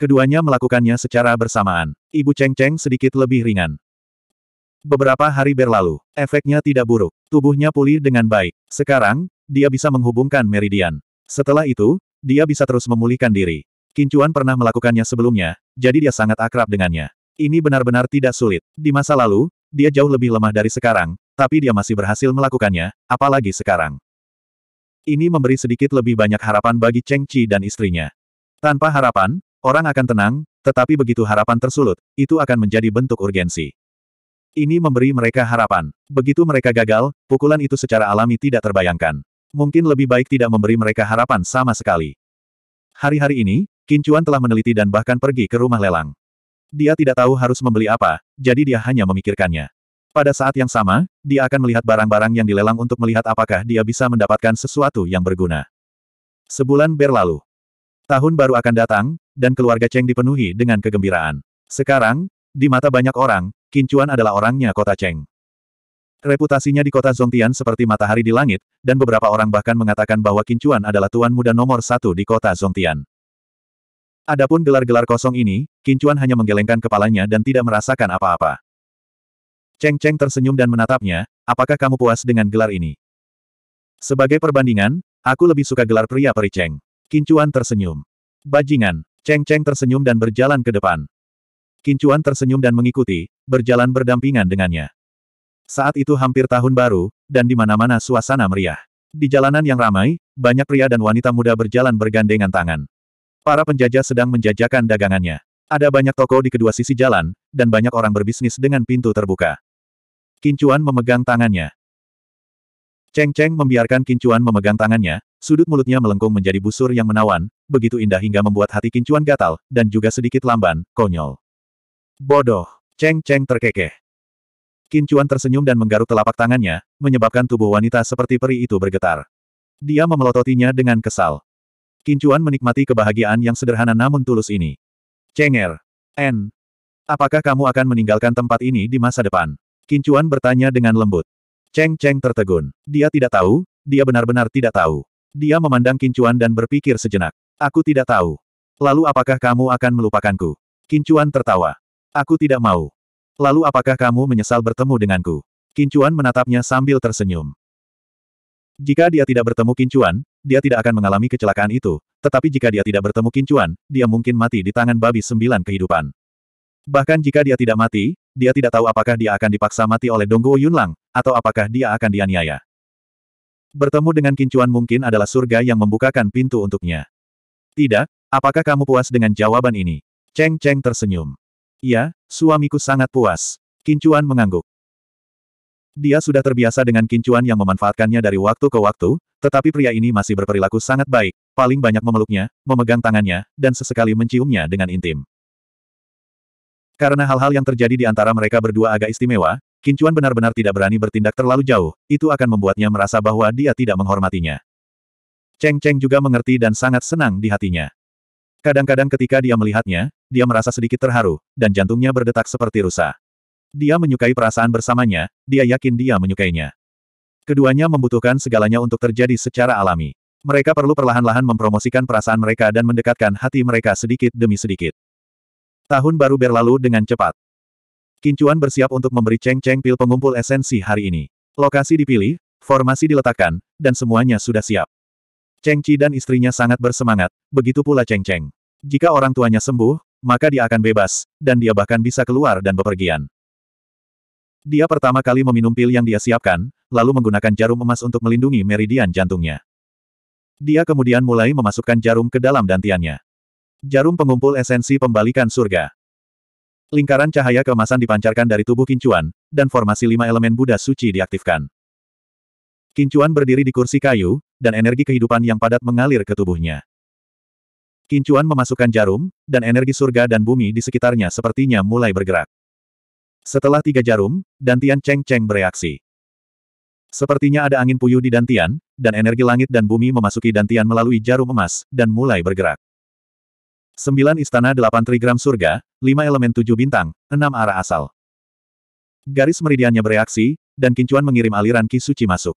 Keduanya melakukannya secara bersamaan. Ibu Cheng Cheng sedikit lebih ringan. Beberapa hari berlalu, efeknya tidak buruk. Tubuhnya pulih dengan baik. Sekarang, dia bisa menghubungkan meridian. Setelah itu, dia bisa terus memulihkan diri. Kincuan pernah melakukannya sebelumnya, jadi dia sangat akrab dengannya. Ini benar-benar tidak sulit. Di masa lalu, dia jauh lebih lemah dari sekarang, tapi dia masih berhasil melakukannya, apalagi sekarang. Ini memberi sedikit lebih banyak harapan bagi Cheng Chi dan istrinya. Tanpa harapan, orang akan tenang, tetapi begitu harapan tersulut, itu akan menjadi bentuk urgensi. Ini memberi mereka harapan. Begitu mereka gagal, pukulan itu secara alami tidak terbayangkan. Mungkin lebih baik tidak memberi mereka harapan sama sekali. Hari-hari ini, Kincuan telah meneliti dan bahkan pergi ke rumah lelang. Dia tidak tahu harus membeli apa, jadi dia hanya memikirkannya. Pada saat yang sama, dia akan melihat barang-barang yang dilelang untuk melihat apakah dia bisa mendapatkan sesuatu yang berguna. Sebulan berlalu. Tahun baru akan datang, dan keluarga Cheng dipenuhi dengan kegembiraan. Sekarang, di mata banyak orang, Kincuan adalah orangnya kota Cheng. Reputasinya di kota Zongtian seperti matahari di langit, dan beberapa orang bahkan mengatakan bahwa Kincuan adalah tuan muda nomor satu di kota Zongtian. Adapun gelar-gelar kosong ini, Kincuan hanya menggelengkan kepalanya dan tidak merasakan apa-apa. Cheng Cheng tersenyum dan menatapnya, apakah kamu puas dengan gelar ini? Sebagai perbandingan, aku lebih suka gelar pria peri Cheng. Kincuan tersenyum. Bajingan, Cheng Cheng tersenyum dan berjalan ke depan. Kincuan tersenyum dan mengikuti, berjalan berdampingan dengannya. Saat itu hampir tahun baru, dan di mana-mana suasana meriah. Di jalanan yang ramai, banyak pria dan wanita muda berjalan bergandengan tangan. Para penjajah sedang menjajakan dagangannya. Ada banyak toko di kedua sisi jalan, dan banyak orang berbisnis dengan pintu terbuka. Kincuan memegang tangannya. Cheng Cheng membiarkan Kincuan memegang tangannya, sudut mulutnya melengkung menjadi busur yang menawan, begitu indah hingga membuat hati Kincuan gatal, dan juga sedikit lamban, konyol. Bodoh! Cheng Cheng terkekeh. Kincuan tersenyum dan menggaruk telapak tangannya, menyebabkan tubuh wanita seperti peri itu bergetar. Dia memelototinya dengan kesal. Kincuan menikmati kebahagiaan yang sederhana namun tulus ini. Cenger. N. Apakah kamu akan meninggalkan tempat ini di masa depan? Kincuan bertanya dengan lembut. Cheng Cheng tertegun. Dia tidak tahu, dia benar-benar tidak tahu. Dia memandang Kincuan dan berpikir sejenak. Aku tidak tahu. Lalu apakah kamu akan melupakanku? Kincuan tertawa. Aku tidak mau. Lalu apakah kamu menyesal bertemu denganku? Kincuan menatapnya sambil tersenyum. Jika dia tidak bertemu Kincuan, dia tidak akan mengalami kecelakaan itu, tetapi jika dia tidak bertemu Kincuan, dia mungkin mati di tangan babi sembilan kehidupan. Bahkan jika dia tidak mati, dia tidak tahu apakah dia akan dipaksa mati oleh Dongguo Yunlang, atau apakah dia akan dianiaya. Bertemu dengan Kincuan mungkin adalah surga yang membukakan pintu untuknya. Tidak, apakah kamu puas dengan jawaban ini? Cheng Cheng tersenyum. Ya, suamiku sangat puas. Kincuan mengangguk. Dia sudah terbiasa dengan kincuan yang memanfaatkannya dari waktu ke waktu, tetapi pria ini masih berperilaku sangat baik, paling banyak memeluknya, memegang tangannya, dan sesekali menciumnya dengan intim. Karena hal-hal yang terjadi di antara mereka berdua agak istimewa, kincuan benar-benar tidak berani bertindak terlalu jauh, itu akan membuatnya merasa bahwa dia tidak menghormatinya. Cheng Cheng juga mengerti dan sangat senang di hatinya. Kadang-kadang ketika dia melihatnya, dia merasa sedikit terharu, dan jantungnya berdetak seperti rusa. Dia menyukai perasaan bersamanya, dia yakin dia menyukainya. Keduanya membutuhkan segalanya untuk terjadi secara alami. Mereka perlu perlahan-lahan mempromosikan perasaan mereka dan mendekatkan hati mereka sedikit demi sedikit. Tahun baru berlalu dengan cepat. Kincuan bersiap untuk memberi ceng-ceng pil pengumpul esensi hari ini. Lokasi dipilih, formasi diletakkan, dan semuanya sudah siap. Cheng Chi dan istrinya sangat bersemangat, begitu pula Cheng Cheng. Jika orang tuanya sembuh, maka dia akan bebas, dan dia bahkan bisa keluar dan bepergian. Dia pertama kali meminum pil yang dia siapkan, lalu menggunakan jarum emas untuk melindungi meridian jantungnya. Dia kemudian mulai memasukkan jarum ke dalam dantiannya. Jarum pengumpul esensi pembalikan surga. Lingkaran cahaya keemasan dipancarkan dari tubuh Kincuan, dan formasi lima elemen Buddha suci diaktifkan. Kincuan berdiri di kursi kayu, dan energi kehidupan yang padat mengalir ke tubuhnya. Kincuan memasukkan jarum, dan energi surga dan bumi di sekitarnya sepertinya mulai bergerak. Setelah tiga jarum, Dantian Cheng Cheng bereaksi. Sepertinya ada angin puyuh di Dantian, dan energi langit dan bumi memasuki Dantian melalui jarum emas, dan mulai bergerak. Sembilan istana delapan trigram surga, lima elemen tujuh bintang, enam arah asal. Garis meridiannya bereaksi, dan Kincuan mengirim aliran Ki Suci masuk.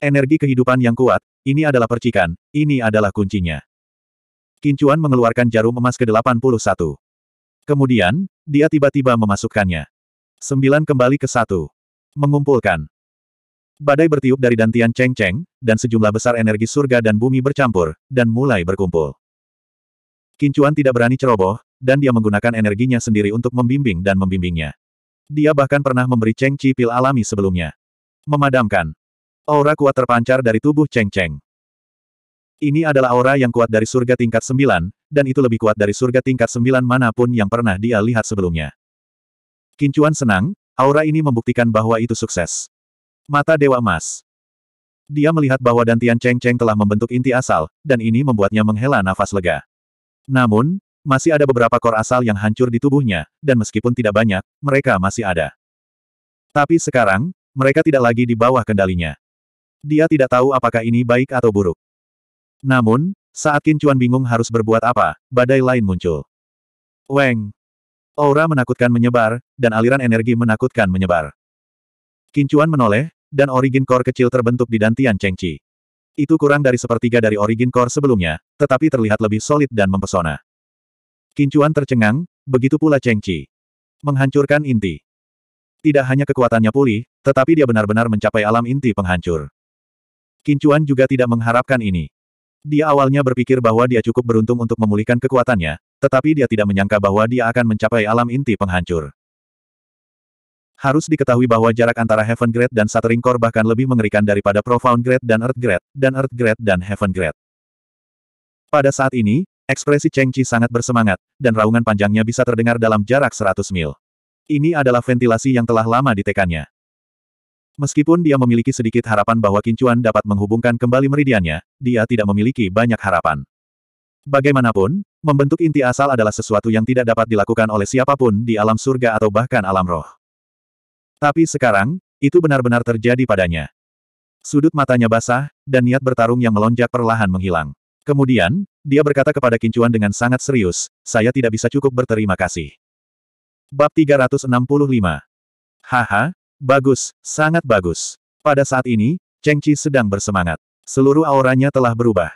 Energi kehidupan yang kuat, ini adalah percikan, ini adalah kuncinya. Kincuan mengeluarkan jarum emas ke-81. Kemudian, dia tiba-tiba memasukkannya. Sembilan kembali ke satu. Mengumpulkan. Badai bertiup dari dantian Cheng Cheng, dan sejumlah besar energi surga dan bumi bercampur, dan mulai berkumpul. Kincuan tidak berani ceroboh, dan dia menggunakan energinya sendiri untuk membimbing dan membimbingnya. Dia bahkan pernah memberi Cheng Chi pil alami sebelumnya. Memadamkan. Aura kuat terpancar dari tubuh Cheng Cheng. Ini adalah aura yang kuat dari surga tingkat sembilan, dan itu lebih kuat dari surga tingkat sembilan manapun yang pernah dia lihat sebelumnya. Kincuan senang, aura ini membuktikan bahwa itu sukses. Mata Dewa Emas. Dia melihat bahwa Dantian Cheng Cheng telah membentuk inti asal, dan ini membuatnya menghela nafas lega. Namun, masih ada beberapa kor asal yang hancur di tubuhnya, dan meskipun tidak banyak, mereka masih ada. Tapi sekarang, mereka tidak lagi di bawah kendalinya. Dia tidak tahu apakah ini baik atau buruk. Namun, saat Kincuan bingung harus berbuat apa, badai lain muncul. Weng! Aura menakutkan menyebar, dan aliran energi menakutkan menyebar. Kincuan menoleh, dan origin core kecil terbentuk di dantian Chengqi. Itu kurang dari sepertiga dari origin core sebelumnya, tetapi terlihat lebih solid dan mempesona. Kincuan tercengang, begitu pula Chengqi. Menghancurkan inti. Tidak hanya kekuatannya pulih, tetapi dia benar-benar mencapai alam inti penghancur. Kincuan juga tidak mengharapkan ini. Dia awalnya berpikir bahwa dia cukup beruntung untuk memulihkan kekuatannya, tetapi dia tidak menyangka bahwa dia akan mencapai alam inti penghancur. Harus diketahui bahwa jarak antara Heaven Grade dan Shattering Core bahkan lebih mengerikan daripada Profound Grade dan Earth Grade, dan Earth Grade dan Heaven Grade. Pada saat ini, ekspresi Cheng Chi sangat bersemangat, dan raungan panjangnya bisa terdengar dalam jarak 100 mil. Ini adalah ventilasi yang telah lama ditekannya. Meskipun dia memiliki sedikit harapan bahwa Kincuan dapat menghubungkan kembali meridiannya, dia tidak memiliki banyak harapan. Bagaimanapun, membentuk inti asal adalah sesuatu yang tidak dapat dilakukan oleh siapapun di alam surga atau bahkan alam roh. Tapi sekarang, itu benar-benar terjadi padanya. Sudut matanya basah, dan niat bertarung yang melonjak perlahan menghilang. Kemudian, dia berkata kepada Kincuan dengan sangat serius, saya tidak bisa cukup berterima kasih. Bab 365 Haha, bagus, sangat bagus. Pada saat ini, Cheng Chi sedang bersemangat. Seluruh auranya telah berubah.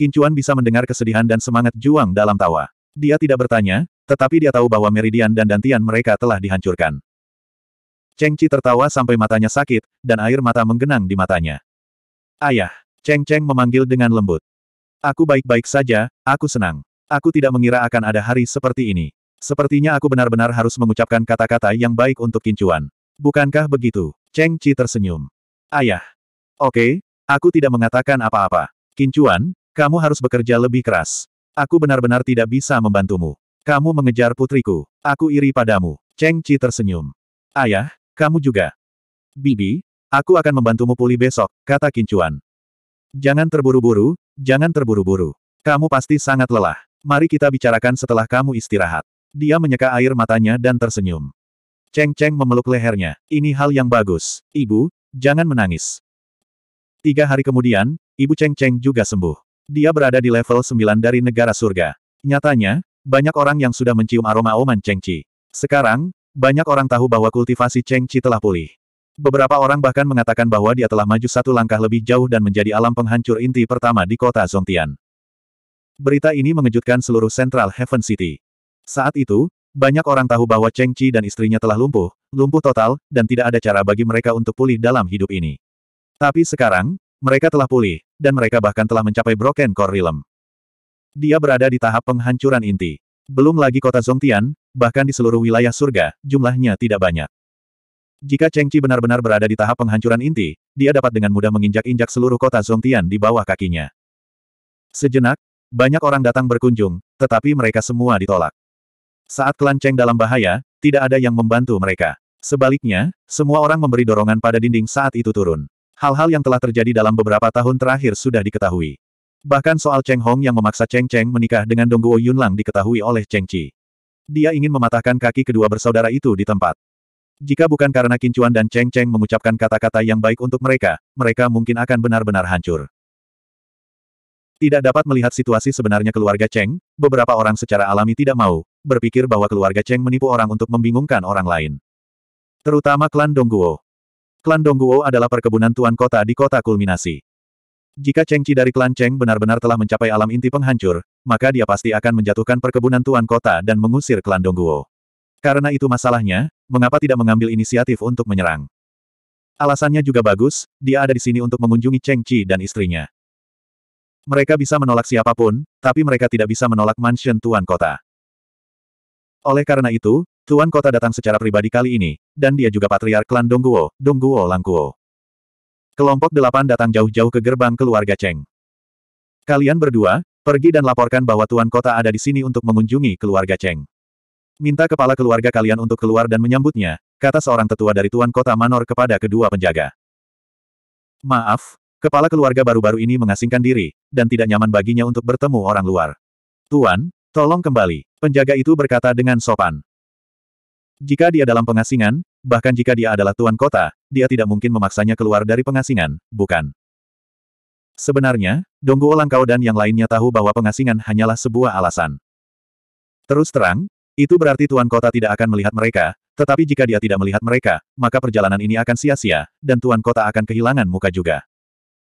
Kincuan bisa mendengar kesedihan dan semangat Juang dalam tawa. Dia tidak bertanya, tetapi dia tahu bahwa meridian dan dantian mereka telah dihancurkan. Cheng Chi tertawa sampai matanya sakit, dan air mata menggenang di matanya. Ayah, Cheng Cheng memanggil dengan lembut. Aku baik-baik saja, aku senang. Aku tidak mengira akan ada hari seperti ini. Sepertinya aku benar-benar harus mengucapkan kata-kata yang baik untuk Kincuan. Bukankah begitu? Cheng Chi tersenyum. Ayah. Oke, okay, aku tidak mengatakan apa-apa. Kincuan, kamu harus bekerja lebih keras. Aku benar-benar tidak bisa membantumu. Kamu mengejar putriku. Aku iri padamu. Cheng Chi tersenyum. Ayah, kamu juga. Bibi, aku akan membantumu pulih besok, kata Kincuan. Jangan terburu-buru, jangan terburu-buru. Kamu pasti sangat lelah. Mari kita bicarakan setelah kamu istirahat. Dia menyeka air matanya dan tersenyum. Cheng Cheng memeluk lehernya. Ini hal yang bagus. Ibu, jangan menangis. Tiga hari kemudian, ibu Cheng Cheng juga sembuh. Dia berada di level 9 dari negara surga. Nyatanya, banyak orang yang sudah mencium aroma Oman Chengqi. Sekarang, banyak orang tahu bahwa kultivasi Chengqi telah pulih. Beberapa orang bahkan mengatakan bahwa dia telah maju satu langkah lebih jauh dan menjadi alam penghancur inti pertama di kota Zongtian. Berita ini mengejutkan seluruh Central Heaven City. Saat itu, banyak orang tahu bahwa Cheng Chi dan istrinya telah lumpuh, lumpuh total, dan tidak ada cara bagi mereka untuk pulih dalam hidup ini. Tapi sekarang, mereka telah pulih, dan mereka bahkan telah mencapai Broken Core Realm. Dia berada di tahap penghancuran inti. Belum lagi kota Zongtian, bahkan di seluruh wilayah surga, jumlahnya tidak banyak. Jika Cheng Chi benar-benar berada di tahap penghancuran inti, dia dapat dengan mudah menginjak-injak seluruh kota Zongtian di bawah kakinya. Sejenak, banyak orang datang berkunjung, tetapi mereka semua ditolak. Saat klan Cheng dalam bahaya, tidak ada yang membantu mereka. Sebaliknya, semua orang memberi dorongan pada dinding saat itu turun hal-hal yang telah terjadi dalam beberapa tahun terakhir sudah diketahui. Bahkan soal Cheng Hong yang memaksa Cheng Cheng menikah dengan Dongguo Yunlang diketahui oleh Cheng Chi. Dia ingin mematahkan kaki kedua bersaudara itu di tempat. Jika bukan karena Kincuan dan Cheng Cheng mengucapkan kata-kata yang baik untuk mereka, mereka mungkin akan benar-benar hancur. Tidak dapat melihat situasi sebenarnya keluarga Cheng, beberapa orang secara alami tidak mau, berpikir bahwa keluarga Cheng menipu orang untuk membingungkan orang lain. Terutama klan Dongguo. Klan Dongguo adalah perkebunan tuan kota di kota kulminasi. Jika Cheng Qi dari klan Cheng benar-benar telah mencapai alam inti penghancur, maka dia pasti akan menjatuhkan perkebunan tuan kota dan mengusir klan Dongguo. Karena itu masalahnya, mengapa tidak mengambil inisiatif untuk menyerang? Alasannya juga bagus, dia ada di sini untuk mengunjungi Cheng Qi dan istrinya. Mereka bisa menolak siapapun, tapi mereka tidak bisa menolak mansion tuan kota. Oleh karena itu, tuan kota datang secara pribadi kali ini, dan dia juga patriark klan Dongguo, Dongguo Langkuo. Kelompok delapan datang jauh-jauh ke gerbang keluarga Cheng. Kalian berdua, pergi dan laporkan bahwa Tuan Kota ada di sini untuk mengunjungi keluarga Cheng. Minta kepala keluarga kalian untuk keluar dan menyambutnya, kata seorang tetua dari Tuan Kota Manor kepada kedua penjaga. Maaf, kepala keluarga baru-baru ini mengasingkan diri, dan tidak nyaman baginya untuk bertemu orang luar. Tuan, tolong kembali, penjaga itu berkata dengan sopan. Jika dia dalam pengasingan, bahkan jika dia adalah tuan kota, dia tidak mungkin memaksanya keluar dari pengasingan, bukan? Sebenarnya, Dongguo Langkau dan yang lainnya tahu bahwa pengasingan hanyalah sebuah alasan. Terus terang, itu berarti tuan kota tidak akan melihat mereka, tetapi jika dia tidak melihat mereka, maka perjalanan ini akan sia-sia, dan tuan kota akan kehilangan muka juga.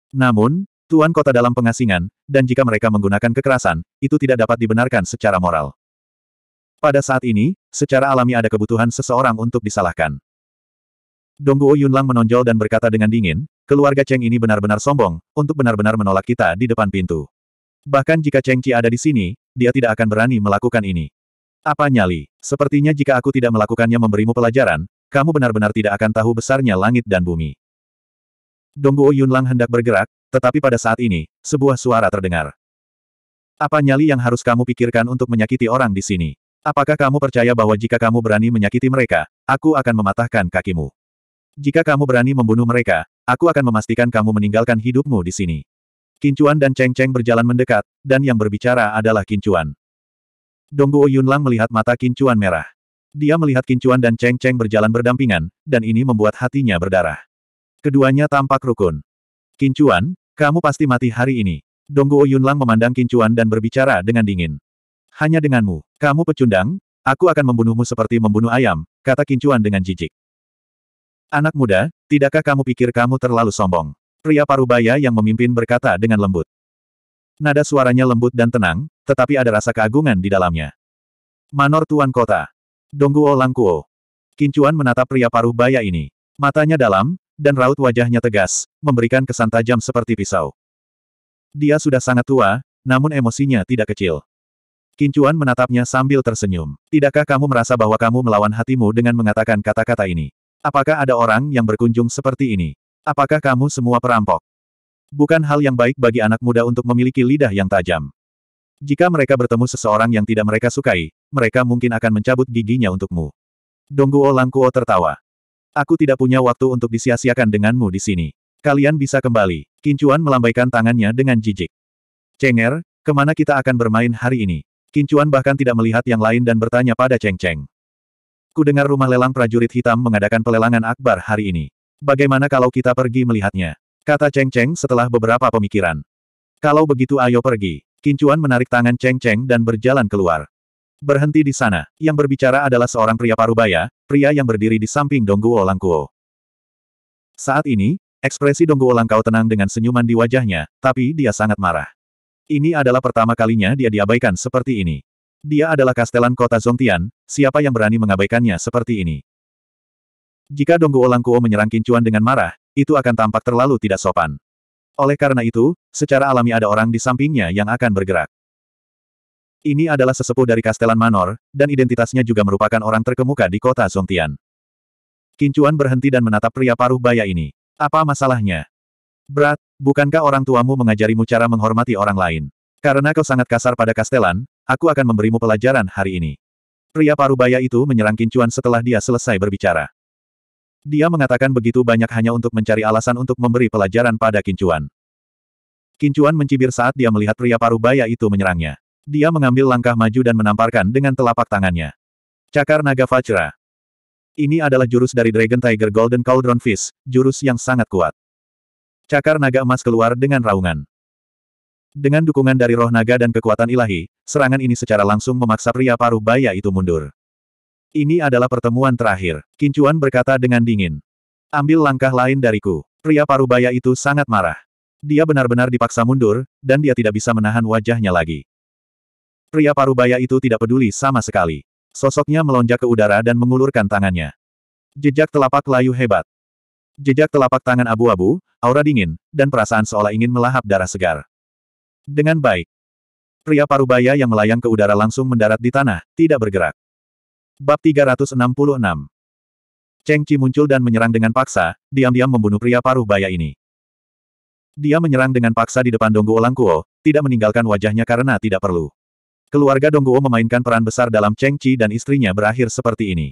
Namun, tuan kota dalam pengasingan, dan jika mereka menggunakan kekerasan, itu tidak dapat dibenarkan secara moral. Pada saat ini, secara alami ada kebutuhan seseorang untuk disalahkan. Dongguo oh Yunlang menonjol dan berkata dengan dingin, keluarga Cheng ini benar-benar sombong, untuk benar-benar menolak kita di depan pintu. Bahkan jika Cheng Qi ada di sini, dia tidak akan berani melakukan ini. Apa nyali? Sepertinya jika aku tidak melakukannya memberimu pelajaran, kamu benar-benar tidak akan tahu besarnya langit dan bumi. Dongguo oh Yunlang hendak bergerak, tetapi pada saat ini, sebuah suara terdengar. Apa nyali yang harus kamu pikirkan untuk menyakiti orang di sini? Apakah kamu percaya bahwa jika kamu berani menyakiti mereka, aku akan mematahkan kakimu? Jika kamu berani membunuh mereka, aku akan memastikan kamu meninggalkan hidupmu di sini. Kincuan dan Cheng Cheng berjalan mendekat, dan yang berbicara adalah Kincuan. Dongguo Yunlang melihat mata Kincuan merah. Dia melihat Kincuan dan Cheng Cheng berjalan berdampingan, dan ini membuat hatinya berdarah. Keduanya tampak rukun. Kincuan, kamu pasti mati hari ini. Dongguo Yunlang memandang Kincuan dan berbicara dengan dingin. Hanya denganmu, kamu pecundang, aku akan membunuhmu seperti membunuh ayam, kata Kincuan dengan jijik. Anak muda, tidakkah kamu pikir kamu terlalu sombong? Pria parubaya yang memimpin berkata dengan lembut. Nada suaranya lembut dan tenang, tetapi ada rasa keagungan di dalamnya. Manor Tuan Kota. Dongguo Langkuo. Kincuan menatap pria parubaya ini. Matanya dalam, dan raut wajahnya tegas, memberikan kesan tajam seperti pisau. Dia sudah sangat tua, namun emosinya tidak kecil. Kincuan menatapnya sambil tersenyum. Tidakkah kamu merasa bahwa kamu melawan hatimu dengan mengatakan kata-kata ini? Apakah ada orang yang berkunjung seperti ini? Apakah kamu semua perampok? Bukan hal yang baik bagi anak muda untuk memiliki lidah yang tajam. Jika mereka bertemu seseorang yang tidak mereka sukai, mereka mungkin akan mencabut giginya untukmu. Dongguo Langkuo tertawa. Aku tidak punya waktu untuk disia-siakan denganmu di sini. Kalian bisa kembali. Kincuan melambaikan tangannya dengan jijik. Cenger, kemana kita akan bermain hari ini? Kincuan bahkan tidak melihat yang lain dan bertanya pada Cheng Cheng. Ku dengar rumah lelang prajurit hitam mengadakan pelelangan akbar hari ini. Bagaimana kalau kita pergi melihatnya? Kata Cheng Cheng setelah beberapa pemikiran. Kalau begitu ayo pergi. Kincuan menarik tangan Cheng Cheng dan berjalan keluar. Berhenti di sana. Yang berbicara adalah seorang pria parubaya, pria yang berdiri di samping Dongguo Langkuo. Saat ini, ekspresi Dongguo Langkau tenang dengan senyuman di wajahnya, tapi dia sangat marah. Ini adalah pertama kalinya dia diabaikan seperti ini. Dia adalah kastelan kota Zongtian, siapa yang berani mengabaikannya seperti ini? Jika Dongguo Langkuo menyerang Kincuan dengan marah, itu akan tampak terlalu tidak sopan. Oleh karena itu, secara alami ada orang di sampingnya yang akan bergerak. Ini adalah sesepuh dari Kastelan Manor, dan identitasnya juga merupakan orang terkemuka di kota Zongtian. Kincuan berhenti dan menatap pria paruh baya ini. Apa masalahnya? Berat, Bukankah orang tuamu mengajarimu cara menghormati orang lain? Karena kau sangat kasar pada Kastelan, aku akan memberimu pelajaran hari ini. Pria parubaya itu menyerang Kincuan setelah dia selesai berbicara. Dia mengatakan begitu banyak hanya untuk mencari alasan untuk memberi pelajaran pada Kincuan. Kincuan mencibir saat dia melihat pria parubaya itu menyerangnya. Dia mengambil langkah maju dan menamparkan dengan telapak tangannya. Cakar Naga Vajra. Ini adalah jurus dari Dragon Tiger Golden Cauldron Fist, jurus yang sangat kuat. Cakar naga emas keluar dengan raungan. Dengan dukungan dari roh naga dan kekuatan ilahi, serangan ini secara langsung memaksa pria paruh baya itu mundur. Ini adalah pertemuan terakhir, Kincuan berkata dengan dingin. Ambil langkah lain dariku. Pria paruh baya itu sangat marah. Dia benar-benar dipaksa mundur, dan dia tidak bisa menahan wajahnya lagi. Pria paruh baya itu tidak peduli sama sekali. Sosoknya melonjak ke udara dan mengulurkan tangannya. Jejak telapak layu hebat. Jejak telapak tangan abu-abu, aura dingin, dan perasaan seolah ingin melahap darah segar. Dengan baik. Pria parubaya yang melayang ke udara langsung mendarat di tanah, tidak bergerak. Bab 366 Cheng Chi muncul dan menyerang dengan paksa, diam-diam membunuh pria paruh baya ini. Dia menyerang dengan paksa di depan Dongguo Langkuo, tidak meninggalkan wajahnya karena tidak perlu. Keluarga Dongguo memainkan peran besar dalam Cheng Chi dan istrinya berakhir seperti ini.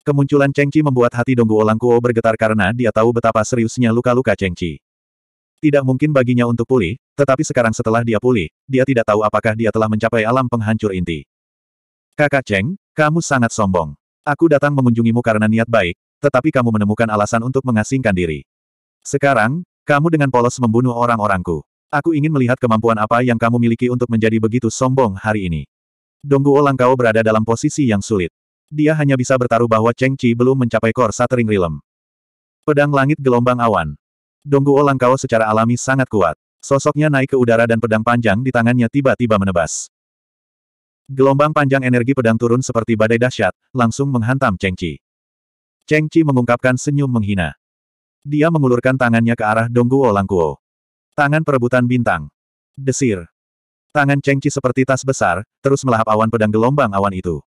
Kemunculan Cheng Chi membuat hati Dongguo Langkuo bergetar karena dia tahu betapa seriusnya luka-luka Cheng Chi. Tidak mungkin baginya untuk pulih, tetapi sekarang setelah dia pulih, dia tidak tahu apakah dia telah mencapai alam penghancur inti. Kakak Cheng, kamu sangat sombong. Aku datang mengunjungimu karena niat baik, tetapi kamu menemukan alasan untuk mengasingkan diri. Sekarang, kamu dengan polos membunuh orang-orangku. Aku ingin melihat kemampuan apa yang kamu miliki untuk menjadi begitu sombong hari ini. Dongguo Langkao berada dalam posisi yang sulit dia hanya bisa bertaruh bahwa Cheng Chi belum mencapai core Shattering Realm. Pedang langit gelombang awan. Dongguo Langkao secara alami sangat kuat. Sosoknya naik ke udara dan pedang panjang di tangannya tiba-tiba menebas. Gelombang panjang energi pedang turun seperti badai dahsyat, langsung menghantam Cheng Chi. Cheng Chi mengungkapkan senyum menghina. Dia mengulurkan tangannya ke arah Dongguo Langkuo. Tangan perebutan bintang. Desir. Tangan Cheng Chi seperti tas besar, terus melahap awan pedang gelombang awan itu.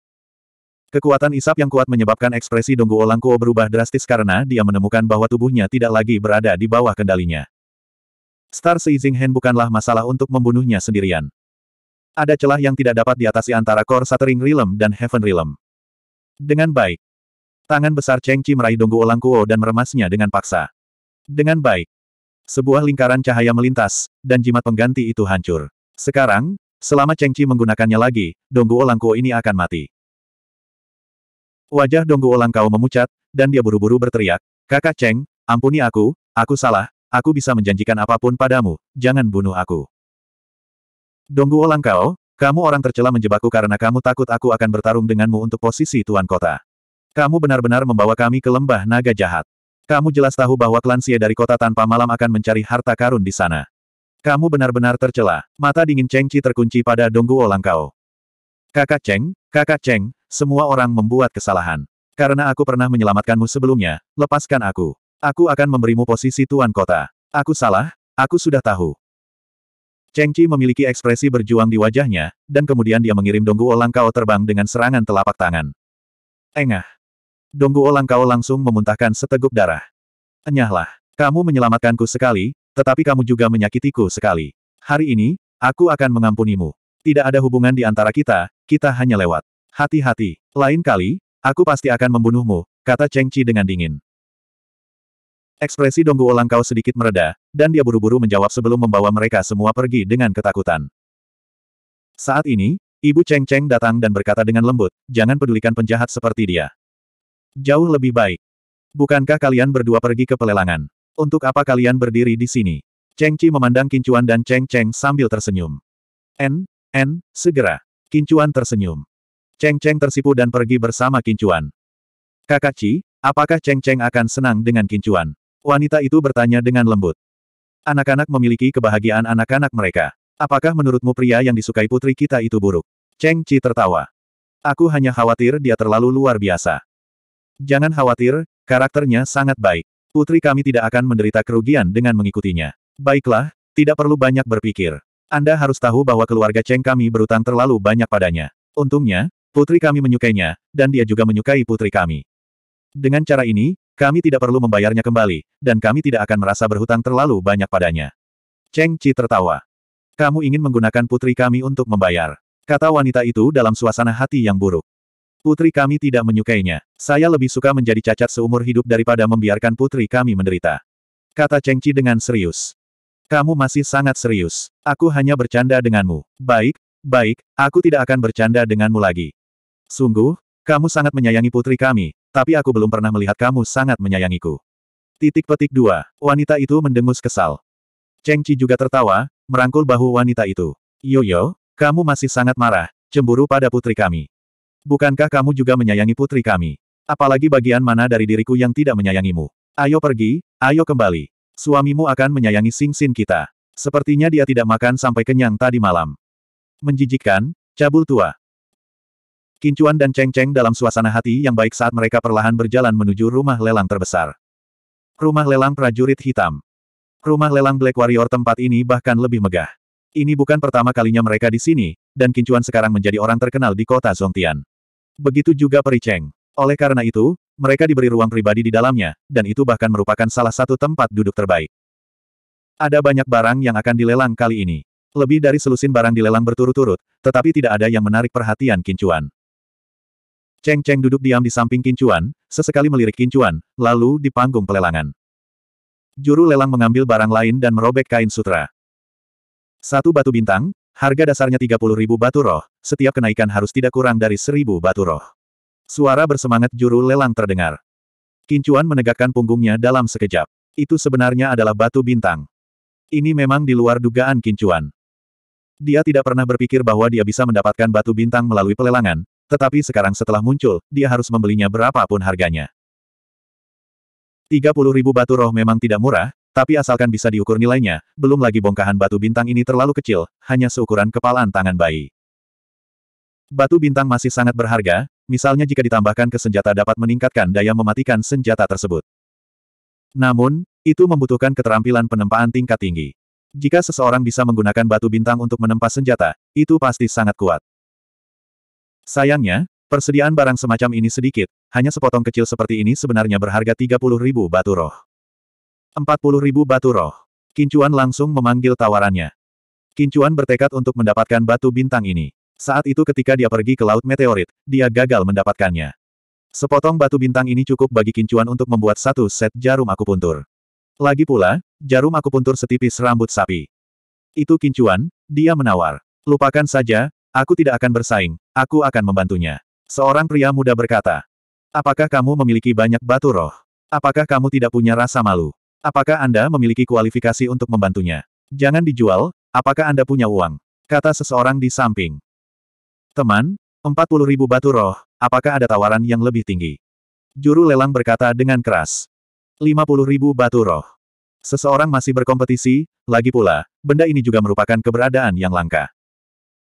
Kekuatan isap yang kuat menyebabkan ekspresi Donggu Olangkuo berubah drastis karena dia menemukan bahwa tubuhnya tidak lagi berada di bawah kendalinya. Star Seizing Hand bukanlah masalah untuk membunuhnya sendirian. Ada celah yang tidak dapat diatasi antara Core Shattering Realm dan Heaven Realm. Dengan baik. Tangan besar Cheng Chi meraih Donggu Olangkuo dan meremasnya dengan paksa. Dengan baik. Sebuah lingkaran cahaya melintas, dan jimat pengganti itu hancur. Sekarang, selama Cheng Chi menggunakannya lagi, Donggu Olangkuo ini akan mati. Wajah Donggu Olangkau memucat, dan dia buru-buru berteriak, Kakak Cheng, ampuni aku, aku salah, aku bisa menjanjikan apapun padamu, jangan bunuh aku. Donggu Olangkau, kamu orang tercela menjebakku karena kamu takut aku akan bertarung denganmu untuk posisi tuan kota. Kamu benar-benar membawa kami ke lembah naga jahat. Kamu jelas tahu bahwa klan Xie dari kota tanpa malam akan mencari harta karun di sana. Kamu benar-benar tercela. Mata dingin Cheng Chi terkunci pada Dongguo Olangkau. Kakak Cheng, Kakak Cheng, semua orang membuat kesalahan. Karena aku pernah menyelamatkanmu sebelumnya, lepaskan aku. Aku akan memberimu posisi tuan kota. Aku salah, aku sudah tahu. Cheng Chi memiliki ekspresi berjuang di wajahnya, dan kemudian dia mengirim Dongguo Langkao terbang dengan serangan telapak tangan. Engah. Dongguo Langkao langsung memuntahkan seteguk darah. Enyahlah. Kamu menyelamatkanku sekali, tetapi kamu juga menyakitiku sekali. Hari ini, aku akan mengampunimu. Tidak ada hubungan di antara kita, kita hanya lewat. Hati-hati. Lain kali, aku pasti akan membunuhmu, kata Cheng Chi dengan dingin. Ekspresi Donggu Olangkau sedikit mereda, dan dia buru-buru menjawab sebelum membawa mereka semua pergi dengan ketakutan. Saat ini, Ibu Cheng Cheng datang dan berkata dengan lembut, jangan pedulikan penjahat seperti dia. Jauh lebih baik. Bukankah kalian berdua pergi ke pelelangan? Untuk apa kalian berdiri di sini? Cheng Chi memandang Kincuan dan Cheng Cheng sambil tersenyum. N, N, segera. Kincuan tersenyum. Cheng Cheng tersipu dan pergi bersama Kincuan. Kakak Ci, apakah Cheng Cheng akan senang dengan Kincuan? Wanita itu bertanya dengan lembut. Anak-anak memiliki kebahagiaan anak-anak mereka. Apakah menurutmu pria yang disukai putri kita itu buruk? Cheng Ci tertawa. Aku hanya khawatir dia terlalu luar biasa. Jangan khawatir, karakternya sangat baik. Putri kami tidak akan menderita kerugian dengan mengikutinya. Baiklah, tidak perlu banyak berpikir. Anda harus tahu bahwa keluarga Cheng kami berutang terlalu banyak padanya. Untungnya, putri kami menyukainya, dan dia juga menyukai putri kami. Dengan cara ini, kami tidak perlu membayarnya kembali, dan kami tidak akan merasa berhutang terlalu banyak padanya. Cheng Chi tertawa. Kamu ingin menggunakan putri kami untuk membayar. Kata wanita itu dalam suasana hati yang buruk. Putri kami tidak menyukainya. Saya lebih suka menjadi cacat seumur hidup daripada membiarkan putri kami menderita. Kata Cheng Chi dengan serius. Kamu masih sangat serius. Aku hanya bercanda denganmu. Baik, baik, aku tidak akan bercanda denganmu lagi. Sungguh, kamu sangat menyayangi putri kami, tapi aku belum pernah melihat kamu sangat menyayangiku. Titik petik dua, wanita itu mendengus kesal. Cheng Chi juga tertawa, merangkul bahu wanita itu. Yoyo, kamu masih sangat marah, cemburu pada putri kami. Bukankah kamu juga menyayangi putri kami? Apalagi bagian mana dari diriku yang tidak menyayangimu? Ayo pergi, ayo kembali. Suamimu akan menyayangi sing-sing kita. Sepertinya dia tidak makan sampai kenyang tadi malam. Menjijikkan, cabul tua. Kincuan dan Cheng Cheng dalam suasana hati yang baik saat mereka perlahan berjalan menuju rumah lelang terbesar. Rumah lelang prajurit hitam. Rumah lelang Black Warrior tempat ini bahkan lebih megah. Ini bukan pertama kalinya mereka di sini, dan Kincuan sekarang menjadi orang terkenal di kota Zhongtian. Begitu juga Peri Cheng. Oleh karena itu, mereka diberi ruang pribadi di dalamnya, dan itu bahkan merupakan salah satu tempat duduk terbaik. Ada banyak barang yang akan dilelang kali ini. Lebih dari selusin barang dilelang berturut-turut, tetapi tidak ada yang menarik perhatian Kincuan. Cheng Cheng duduk diam di samping Kincuan, sesekali melirik Kincuan, lalu di panggung pelelangan. Juru lelang mengambil barang lain dan merobek kain sutra. Satu batu bintang, harga dasarnya 30.000 batu roh, setiap kenaikan harus tidak kurang dari 1.000 batu roh. Suara bersemangat juru lelang terdengar. Kincuan menegakkan punggungnya dalam sekejap. Itu sebenarnya adalah batu bintang. Ini memang di luar dugaan Kincuan. Dia tidak pernah berpikir bahwa dia bisa mendapatkan batu bintang melalui pelelangan, tetapi sekarang setelah muncul, dia harus membelinya berapapun harganya. 30 ribu batu roh memang tidak murah, tapi asalkan bisa diukur nilainya, belum lagi bongkahan batu bintang ini terlalu kecil, hanya seukuran kepalan tangan bayi. Batu bintang masih sangat berharga, misalnya jika ditambahkan ke senjata dapat meningkatkan daya mematikan senjata tersebut. Namun, itu membutuhkan keterampilan penempaan tingkat tinggi. Jika seseorang bisa menggunakan batu bintang untuk menempa senjata, itu pasti sangat kuat. Sayangnya, persediaan barang semacam ini sedikit, hanya sepotong kecil seperti ini sebenarnya berharga ribu batu roh. ribu batu roh. Kincuan langsung memanggil tawarannya. Kincuan bertekad untuk mendapatkan batu bintang ini. Saat itu ketika dia pergi ke Laut Meteorit, dia gagal mendapatkannya. Sepotong batu bintang ini cukup bagi Kincuan untuk membuat satu set jarum akupuntur. Lagi pula, jarum akupuntur setipis rambut sapi. Itu Kincuan, dia menawar. Lupakan saja, aku tidak akan bersaing, aku akan membantunya. Seorang pria muda berkata. Apakah kamu memiliki banyak batu roh? Apakah kamu tidak punya rasa malu? Apakah Anda memiliki kualifikasi untuk membantunya? Jangan dijual, apakah Anda punya uang? Kata seseorang di samping. Teman, 40 ribu batu roh, apakah ada tawaran yang lebih tinggi? Juru lelang berkata dengan keras. 50 ribu batu roh. Seseorang masih berkompetisi, lagi pula, benda ini juga merupakan keberadaan yang langka.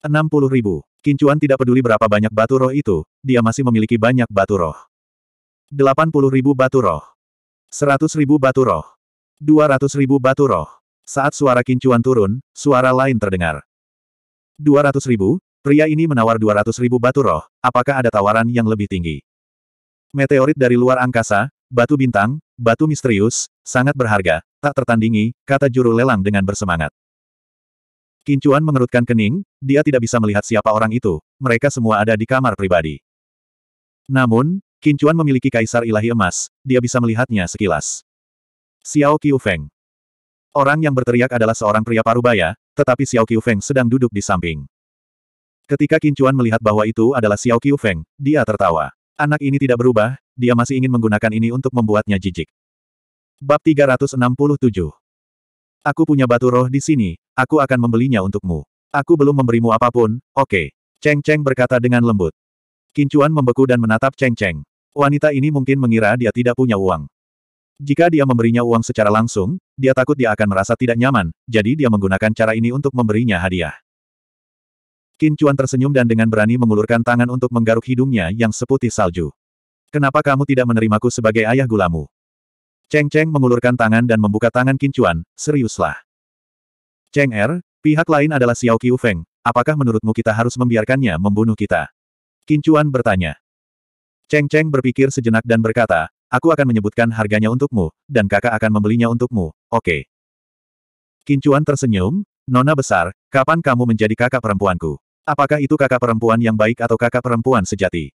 60 ribu. Kincuan tidak peduli berapa banyak batu roh itu, dia masih memiliki banyak batu roh. 80 ribu batu roh. 100 ribu batu roh. 200 ribu batu roh. Saat suara kincuan turun, suara lain terdengar. 200 ribu, Pria ini menawar 200 ribu batu roh, apakah ada tawaran yang lebih tinggi? Meteorit dari luar angkasa, batu bintang, batu misterius, sangat berharga, tak tertandingi, kata juru lelang dengan bersemangat. Kincuan mengerutkan kening, dia tidak bisa melihat siapa orang itu, mereka semua ada di kamar pribadi. Namun, Kincuan memiliki kaisar ilahi emas, dia bisa melihatnya sekilas. Xiao Feng. Orang yang berteriak adalah seorang pria parubaya, tetapi Xiao Feng sedang duduk di samping. Ketika Kincuan melihat bahwa itu adalah Xiao Qiu Feng, dia tertawa. Anak ini tidak berubah, dia masih ingin menggunakan ini untuk membuatnya jijik. Bab 367 Aku punya batu roh di sini, aku akan membelinya untukmu. Aku belum memberimu apapun, oke. Okay. Cheng Cheng berkata dengan lembut. Kincuan membeku dan menatap Cheng Cheng. Wanita ini mungkin mengira dia tidak punya uang. Jika dia memberinya uang secara langsung, dia takut dia akan merasa tidak nyaman, jadi dia menggunakan cara ini untuk memberinya hadiah. Qin Chuan tersenyum dan dengan berani mengulurkan tangan untuk menggaruk hidungnya yang seputih salju. Kenapa kamu tidak menerimaku sebagai ayah gulamu? Cheng Cheng mengulurkan tangan dan membuka tangan Qin Chuan, seriuslah. Cheng Er, pihak lain adalah Xiao Qiu Feng, apakah menurutmu kita harus membiarkannya membunuh kita? Qin Chuan bertanya. Cheng Cheng berpikir sejenak dan berkata, aku akan menyebutkan harganya untukmu, dan kakak akan membelinya untukmu, oke. Okay. Qin Chuan tersenyum, Nona besar, kapan kamu menjadi kakak perempuanku? Apakah itu kakak perempuan yang baik atau kakak perempuan sejati?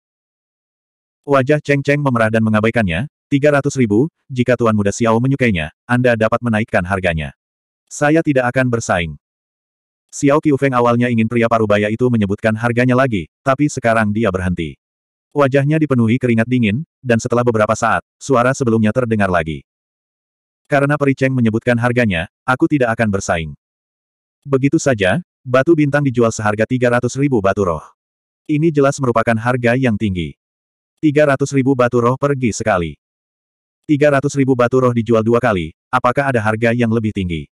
Wajah Cheng Cheng memerah dan mengabaikannya, 300 ribu, jika Tuan Muda Xiao menyukainya, Anda dapat menaikkan harganya. Saya tidak akan bersaing. Xiao Qiufeng awalnya ingin pria parubaya itu menyebutkan harganya lagi, tapi sekarang dia berhenti. Wajahnya dipenuhi keringat dingin, dan setelah beberapa saat, suara sebelumnya terdengar lagi. Karena Peri Cheng menyebutkan harganya, aku tidak akan bersaing. Begitu saja, Batu bintang dijual seharga 300 ribu batu roh. Ini jelas merupakan harga yang tinggi. 300 ribu batu roh pergi sekali. 300 ribu batu roh dijual dua kali, apakah ada harga yang lebih tinggi?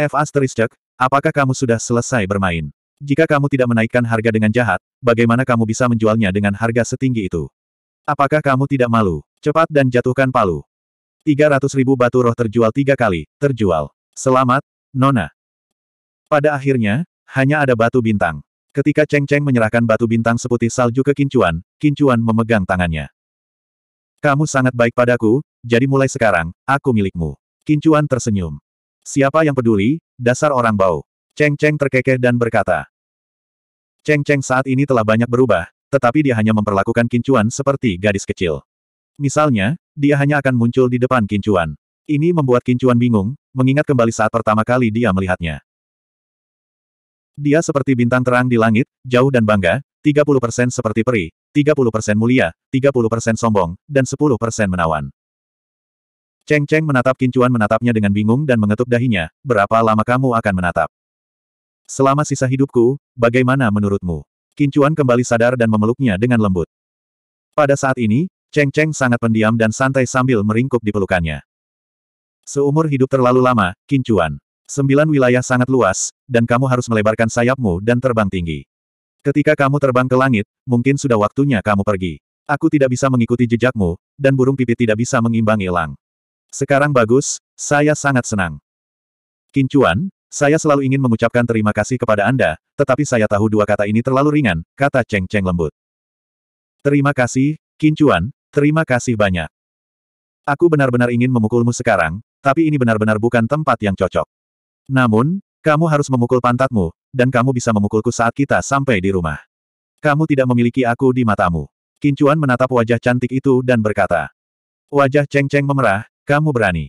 F. Asterisk, apakah kamu sudah selesai bermain? Jika kamu tidak menaikkan harga dengan jahat, bagaimana kamu bisa menjualnya dengan harga setinggi itu? Apakah kamu tidak malu? Cepat dan jatuhkan palu. 300 ribu batu roh terjual tiga kali, terjual. Selamat, Nona. Pada akhirnya, hanya ada batu bintang. Ketika Cheng Cheng menyerahkan batu bintang seputih salju ke Kincuan, Kincuan memegang tangannya. Kamu sangat baik padaku, jadi mulai sekarang, aku milikmu. Kincuan tersenyum. Siapa yang peduli, dasar orang bau. Cheng Cheng terkekeh dan berkata. Cheng Cheng saat ini telah banyak berubah, tetapi dia hanya memperlakukan Kincuan seperti gadis kecil. Misalnya, dia hanya akan muncul di depan Kincuan. Ini membuat Kincuan bingung, mengingat kembali saat pertama kali dia melihatnya. Dia seperti bintang terang di langit, jauh dan bangga, 30% seperti peri, 30% mulia, 30% sombong, dan 10% menawan. Cheng Cheng menatap Kincuan menatapnya dengan bingung dan mengetuk dahinya, berapa lama kamu akan menatap? Selama sisa hidupku, bagaimana menurutmu? Kincuan kembali sadar dan memeluknya dengan lembut. Pada saat ini, Cheng Cheng sangat pendiam dan santai sambil meringkuk di pelukannya. Seumur hidup terlalu lama, Kincuan. Sembilan wilayah sangat luas, dan kamu harus melebarkan sayapmu dan terbang tinggi. Ketika kamu terbang ke langit, mungkin sudah waktunya kamu pergi. Aku tidak bisa mengikuti jejakmu, dan burung pipit tidak bisa mengimbangi elang. Sekarang bagus, saya sangat senang. Kincuan, saya selalu ingin mengucapkan terima kasih kepada Anda, tetapi saya tahu dua kata ini terlalu ringan, kata Cheng Cheng lembut. Terima kasih, Kincuan, terima kasih banyak. Aku benar-benar ingin memukulmu sekarang, tapi ini benar-benar bukan tempat yang cocok. Namun, kamu harus memukul pantatmu, dan kamu bisa memukulku saat kita sampai di rumah. Kamu tidak memiliki aku di matamu. Kincuan menatap wajah cantik itu dan berkata. Wajah Cheng Cheng memerah, kamu berani.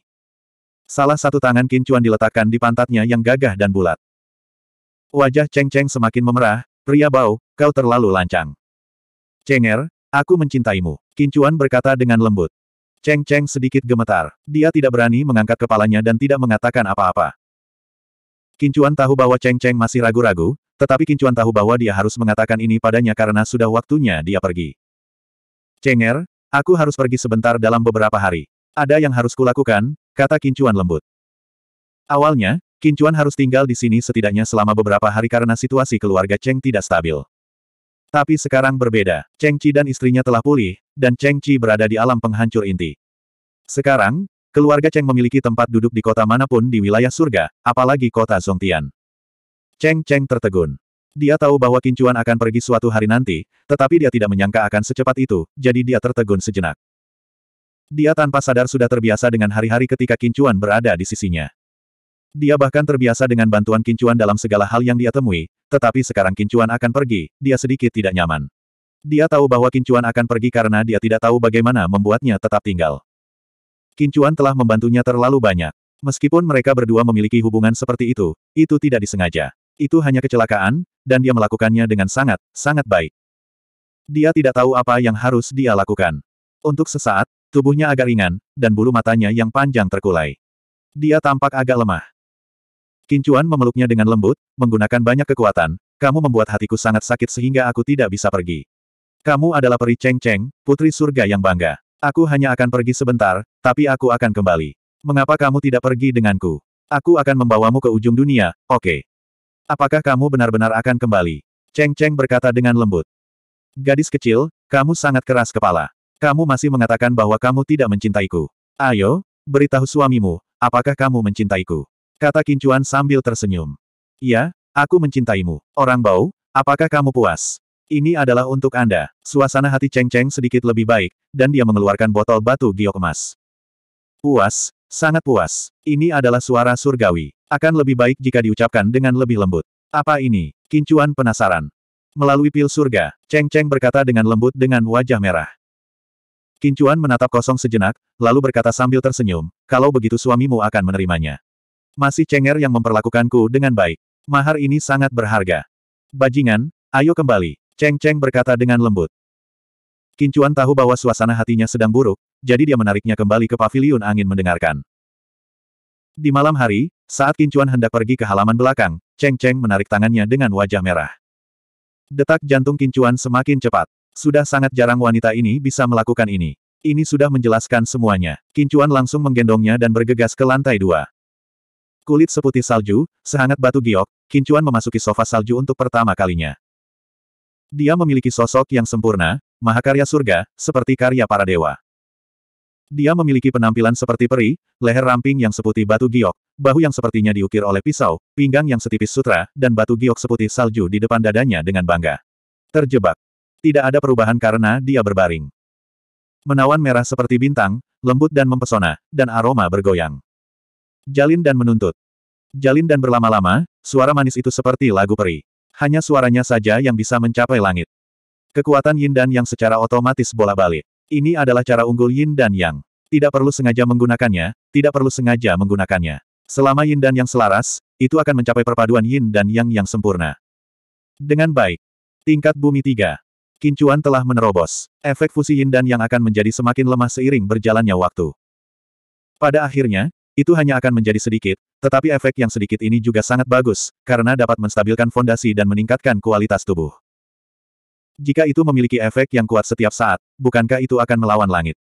Salah satu tangan Kincuan diletakkan di pantatnya yang gagah dan bulat. Wajah Cheng Cheng semakin memerah, pria bau, kau terlalu lancang. Cenger, aku mencintaimu. Kincuan berkata dengan lembut. Cheng Cheng sedikit gemetar. Dia tidak berani mengangkat kepalanya dan tidak mengatakan apa-apa. Kincuan tahu bahwa Cheng Cheng masih ragu-ragu, tetapi Kincuan tahu bahwa dia harus mengatakan ini padanya karena sudah waktunya dia pergi. Cheng Er, aku harus pergi sebentar dalam beberapa hari. Ada yang harus kulakukan, kata Kincuan lembut. Awalnya, Kincuan harus tinggal di sini setidaknya selama beberapa hari karena situasi keluarga Cheng tidak stabil. Tapi sekarang berbeda, Cheng Chi dan istrinya telah pulih, dan Cheng Chi berada di alam penghancur inti. Sekarang, Keluarga Cheng memiliki tempat duduk di kota manapun di wilayah surga, apalagi kota Zongtian. Cheng Cheng tertegun. Dia tahu bahwa Kincuan akan pergi suatu hari nanti, tetapi dia tidak menyangka akan secepat itu, jadi dia tertegun sejenak. Dia tanpa sadar sudah terbiasa dengan hari-hari ketika Kincuan berada di sisinya. Dia bahkan terbiasa dengan bantuan Kincuan dalam segala hal yang dia temui, tetapi sekarang Kincuan akan pergi, dia sedikit tidak nyaman. Dia tahu bahwa Kincuan akan pergi karena dia tidak tahu bagaimana membuatnya tetap tinggal. Kincuan telah membantunya terlalu banyak. Meskipun mereka berdua memiliki hubungan seperti itu, itu tidak disengaja. Itu hanya kecelakaan, dan dia melakukannya dengan sangat, sangat baik. Dia tidak tahu apa yang harus dia lakukan. Untuk sesaat, tubuhnya agak ringan, dan bulu matanya yang panjang terkulai. Dia tampak agak lemah. Kincuan memeluknya dengan lembut, menggunakan banyak kekuatan, kamu membuat hatiku sangat sakit sehingga aku tidak bisa pergi. Kamu adalah peri Cheng Cheng, putri surga yang bangga. Aku hanya akan pergi sebentar, tapi aku akan kembali. Mengapa kamu tidak pergi denganku? Aku akan membawamu ke ujung dunia, oke. Okay. Apakah kamu benar-benar akan kembali? Cheng Cheng berkata dengan lembut. Gadis kecil, kamu sangat keras kepala. Kamu masih mengatakan bahwa kamu tidak mencintaiku. Ayo, beritahu suamimu, apakah kamu mencintaiku? Kata Kincuan sambil tersenyum. Iya, aku mencintaimu. Orang bau, apakah kamu puas? Ini adalah untuk Anda. Suasana hati Cheng Cheng sedikit lebih baik, dan dia mengeluarkan botol batu giok emas. Puas, sangat puas. Ini adalah suara surgawi. Akan lebih baik jika diucapkan dengan lebih lembut. Apa ini? Kincuan penasaran. Melalui pil surga, Cheng Cheng berkata dengan lembut dengan wajah merah. Kincuan menatap kosong sejenak, lalu berkata sambil tersenyum, kalau begitu suamimu akan menerimanya. Masih Cenger yang memperlakukanku dengan baik. Mahar ini sangat berharga. Bajingan, ayo kembali. Cheng Cheng berkata dengan lembut. Kincuan tahu bahwa suasana hatinya sedang buruk, jadi dia menariknya kembali ke paviliun angin mendengarkan. Di malam hari, saat Kincuan hendak pergi ke halaman belakang, Cheng Cheng menarik tangannya dengan wajah merah. Detak jantung Kincuan semakin cepat. Sudah sangat jarang wanita ini bisa melakukan ini. Ini sudah menjelaskan semuanya. Kincuan langsung menggendongnya dan bergegas ke lantai dua. Kulit seputih salju, sehangat batu giok, Kincuan memasuki sofa salju untuk pertama kalinya. Dia memiliki sosok yang sempurna, mahakarya surga, seperti karya para dewa. Dia memiliki penampilan seperti peri, leher ramping yang seputih batu giok, bahu yang sepertinya diukir oleh pisau, pinggang yang setipis sutra, dan batu giok seputih salju di depan dadanya dengan bangga. Terjebak. Tidak ada perubahan karena dia berbaring. Menawan merah seperti bintang, lembut dan mempesona, dan aroma bergoyang. Jalin dan menuntut. Jalin dan berlama-lama, suara manis itu seperti lagu peri. Hanya suaranya saja yang bisa mencapai langit. Kekuatan yin dan yang secara otomatis bola balik. Ini adalah cara unggul yin dan yang. Tidak perlu sengaja menggunakannya, tidak perlu sengaja menggunakannya. Selama yin dan yang selaras, itu akan mencapai perpaduan yin dan yang yang sempurna. Dengan baik. Tingkat bumi tiga. Kincuan telah menerobos. Efek fusi yin dan yang akan menjadi semakin lemah seiring berjalannya waktu. Pada akhirnya, itu hanya akan menjadi sedikit, tetapi efek yang sedikit ini juga sangat bagus, karena dapat menstabilkan fondasi dan meningkatkan kualitas tubuh. Jika itu memiliki efek yang kuat setiap saat, bukankah itu akan melawan langit?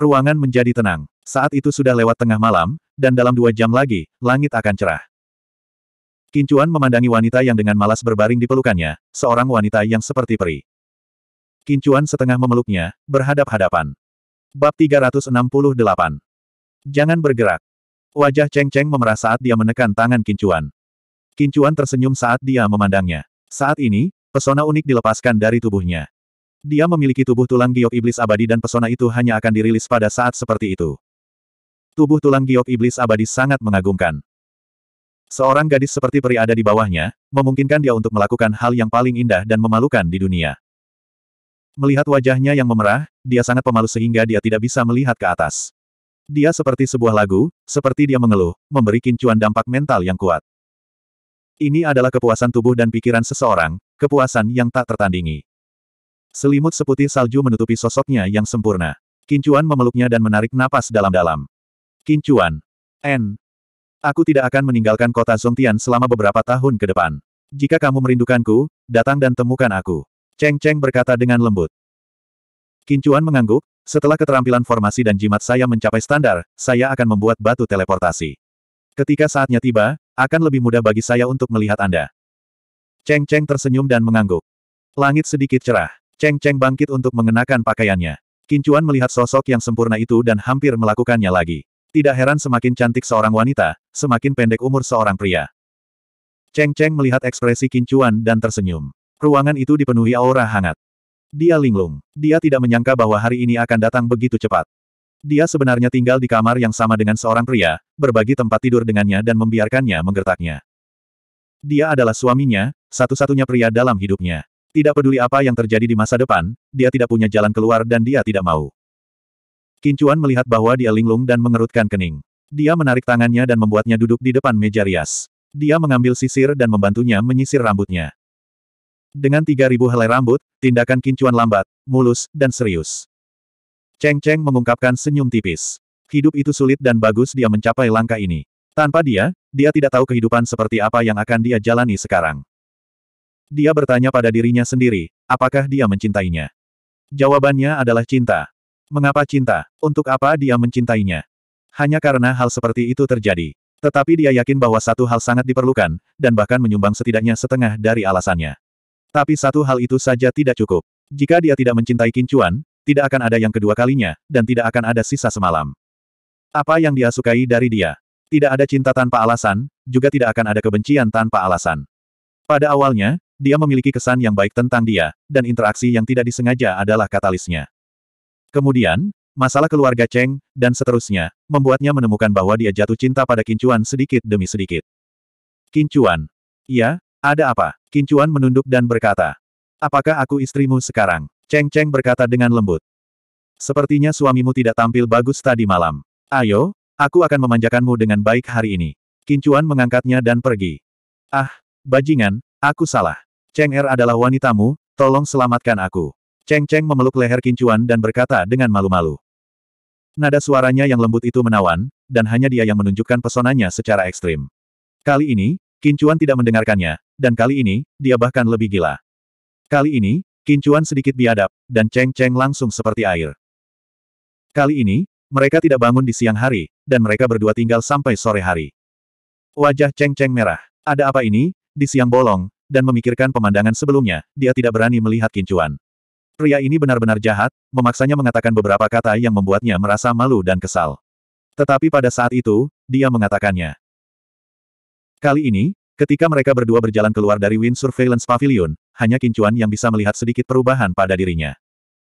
Ruangan menjadi tenang. Saat itu sudah lewat tengah malam, dan dalam dua jam lagi, langit akan cerah. Kincuan memandangi wanita yang dengan malas berbaring di pelukannya, seorang wanita yang seperti peri. Kincuan setengah memeluknya, berhadap-hadapan. Bab 368 Jangan bergerak. Wajah Cheng Cheng memerah saat dia menekan tangan Kincuan. Kincuan tersenyum saat dia memandangnya. Saat ini, pesona unik dilepaskan dari tubuhnya. Dia memiliki tubuh tulang giok iblis abadi dan pesona itu hanya akan dirilis pada saat seperti itu. Tubuh tulang giok iblis abadi sangat mengagumkan. Seorang gadis seperti peri ada di bawahnya, memungkinkan dia untuk melakukan hal yang paling indah dan memalukan di dunia. Melihat wajahnya yang memerah, dia sangat pemalu sehingga dia tidak bisa melihat ke atas. Dia seperti sebuah lagu, seperti dia mengeluh, memberi kincuan dampak mental yang kuat. Ini adalah kepuasan tubuh dan pikiran seseorang, kepuasan yang tak tertandingi. Selimut seputih salju menutupi sosoknya yang sempurna. Kincuan memeluknya dan menarik napas dalam-dalam. Kincuan. N. Aku tidak akan meninggalkan kota Zongtian selama beberapa tahun ke depan. Jika kamu merindukanku, datang dan temukan aku. Cheng Cheng berkata dengan lembut. Kincuan mengangguk, setelah keterampilan formasi dan jimat saya mencapai standar, saya akan membuat batu teleportasi. Ketika saatnya tiba, akan lebih mudah bagi saya untuk melihat Anda. Cheng Cheng tersenyum dan mengangguk. Langit sedikit cerah. Cheng Cheng bangkit untuk mengenakan pakaiannya. Kincuan melihat sosok yang sempurna itu dan hampir melakukannya lagi. Tidak heran semakin cantik seorang wanita, semakin pendek umur seorang pria. Cheng Cheng melihat ekspresi Kincuan dan tersenyum. Ruangan itu dipenuhi aura hangat. Dia linglung. Dia tidak menyangka bahwa hari ini akan datang begitu cepat. Dia sebenarnya tinggal di kamar yang sama dengan seorang pria, berbagi tempat tidur dengannya dan membiarkannya menggertaknya. Dia adalah suaminya, satu-satunya pria dalam hidupnya. Tidak peduli apa yang terjadi di masa depan, dia tidak punya jalan keluar dan dia tidak mau. Kincuan melihat bahwa dia linglung dan mengerutkan kening. Dia menarik tangannya dan membuatnya duduk di depan meja rias. Dia mengambil sisir dan membantunya menyisir rambutnya. Dengan 3.000 helai rambut, tindakan kincuan lambat, mulus, dan serius. Cheng Cheng mengungkapkan senyum tipis. Hidup itu sulit dan bagus dia mencapai langkah ini. Tanpa dia, dia tidak tahu kehidupan seperti apa yang akan dia jalani sekarang. Dia bertanya pada dirinya sendiri, apakah dia mencintainya? Jawabannya adalah cinta. Mengapa cinta? Untuk apa dia mencintainya? Hanya karena hal seperti itu terjadi. Tetapi dia yakin bahwa satu hal sangat diperlukan, dan bahkan menyumbang setidaknya setengah dari alasannya. Tapi satu hal itu saja tidak cukup. Jika dia tidak mencintai kincuan, tidak akan ada yang kedua kalinya, dan tidak akan ada sisa semalam. Apa yang dia sukai dari dia? Tidak ada cinta tanpa alasan, juga tidak akan ada kebencian tanpa alasan. Pada awalnya, dia memiliki kesan yang baik tentang dia, dan interaksi yang tidak disengaja adalah katalisnya. Kemudian, masalah keluarga Cheng, dan seterusnya, membuatnya menemukan bahwa dia jatuh cinta pada kincuan sedikit demi sedikit. Kincuan. Iya, ada apa? Kincuan menunduk dan berkata. Apakah aku istrimu sekarang? Cheng Cheng berkata dengan lembut. Sepertinya suamimu tidak tampil bagus tadi malam. Ayo, aku akan memanjakanmu dengan baik hari ini. Kincuan mengangkatnya dan pergi. Ah, bajingan, aku salah. Cheng Er adalah wanitamu, tolong selamatkan aku. Cheng Cheng memeluk leher Kincuan dan berkata dengan malu-malu. Nada suaranya yang lembut itu menawan, dan hanya dia yang menunjukkan pesonanya secara ekstrim. Kali ini, Kincuan tidak mendengarkannya, dan kali ini, dia bahkan lebih gila. Kali ini, Kincuan sedikit biadab, dan Cheng Cheng langsung seperti air. Kali ini, mereka tidak bangun di siang hari, dan mereka berdua tinggal sampai sore hari. Wajah Cheng Cheng merah. Ada apa ini? Di siang bolong, dan memikirkan pemandangan sebelumnya, dia tidak berani melihat Kincuan. Pria ini benar-benar jahat, memaksanya mengatakan beberapa kata yang membuatnya merasa malu dan kesal. Tetapi pada saat itu, dia mengatakannya. Kali ini, ketika mereka berdua berjalan keluar dari Wind Surveillance Pavilion, hanya Kincuan yang bisa melihat sedikit perubahan pada dirinya.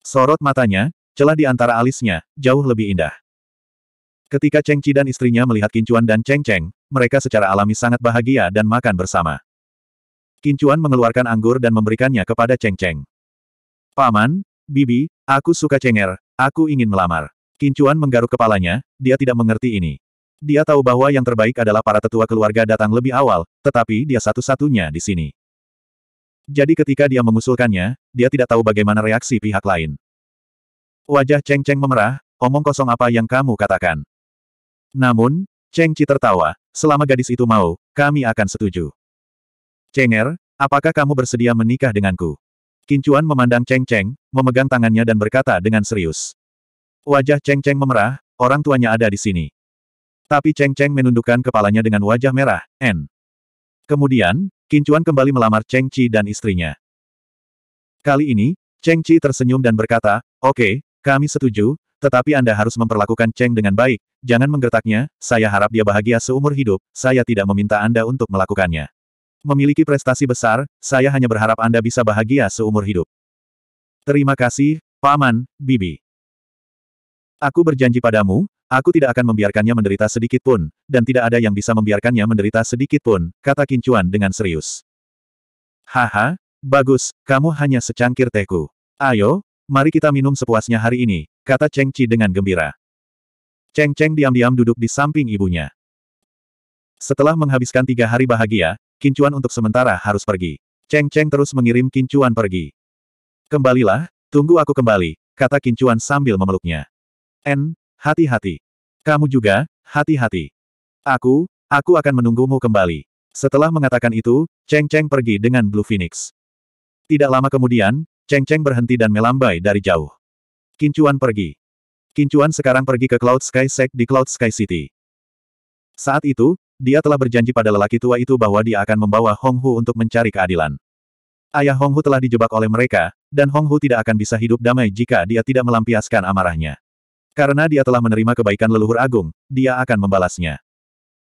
Sorot matanya, celah di antara alisnya, jauh lebih indah. Ketika Cheng Chi dan istrinya melihat Kincuan dan Cheng Cheng, mereka secara alami sangat bahagia dan makan bersama. Kincuan mengeluarkan anggur dan memberikannya kepada Cheng Cheng. Paman, Bibi, aku suka Cenger, aku ingin melamar. Kincuan menggaruk kepalanya, dia tidak mengerti ini. Dia tahu bahwa yang terbaik adalah para tetua keluarga datang lebih awal, tetapi dia satu-satunya di sini. Jadi ketika dia mengusulkannya, dia tidak tahu bagaimana reaksi pihak lain. Wajah Cheng Cheng memerah, omong kosong apa yang kamu katakan. Namun, Cheng Chi tertawa, selama gadis itu mau, kami akan setuju. Cheng Er, apakah kamu bersedia menikah denganku? Kincuan memandang Cheng Cheng, memegang tangannya dan berkata dengan serius. Wajah Cheng Cheng memerah, orang tuanya ada di sini. Tapi Cheng Cheng menundukkan kepalanya dengan wajah merah, N. Kemudian, Kincuan kembali melamar Cheng Chi dan istrinya. Kali ini, Cheng Chi tersenyum dan berkata, Oke, okay, kami setuju, tetapi Anda harus memperlakukan Cheng dengan baik, jangan menggertaknya, saya harap dia bahagia seumur hidup, saya tidak meminta Anda untuk melakukannya. Memiliki prestasi besar, saya hanya berharap Anda bisa bahagia seumur hidup. Terima kasih, Paman, Bibi. Aku berjanji padamu, Aku tidak akan membiarkannya menderita sedikit pun, dan tidak ada yang bisa membiarkannya menderita sedikit pun, kata Kincuan dengan serius. Haha, bagus, kamu hanya secangkir tehku. Ayo, mari kita minum sepuasnya hari ini, kata Cheng Chi dengan gembira. Cheng Cheng diam-diam duduk di samping ibunya. Setelah menghabiskan tiga hari bahagia, Kincuan untuk sementara harus pergi. Cheng Cheng terus mengirim Kincuan pergi. Kembalilah, tunggu aku kembali, kata Kincuan sambil memeluknya. N, Hati-hati. Kamu juga, hati-hati. Aku, aku akan menunggumu kembali. Setelah mengatakan itu, Cheng Cheng pergi dengan Blue Phoenix. Tidak lama kemudian, Cheng Cheng berhenti dan melambai dari jauh. Kincuan pergi. Kincuan sekarang pergi ke Cloud Sky Sek di Cloud Sky City. Saat itu, dia telah berjanji pada lelaki tua itu bahwa dia akan membawa Hong Hu untuk mencari keadilan. Ayah Hong Hu telah dijebak oleh mereka, dan Hong Hu tidak akan bisa hidup damai jika dia tidak melampiaskan amarahnya. Karena dia telah menerima kebaikan leluhur agung, dia akan membalasnya.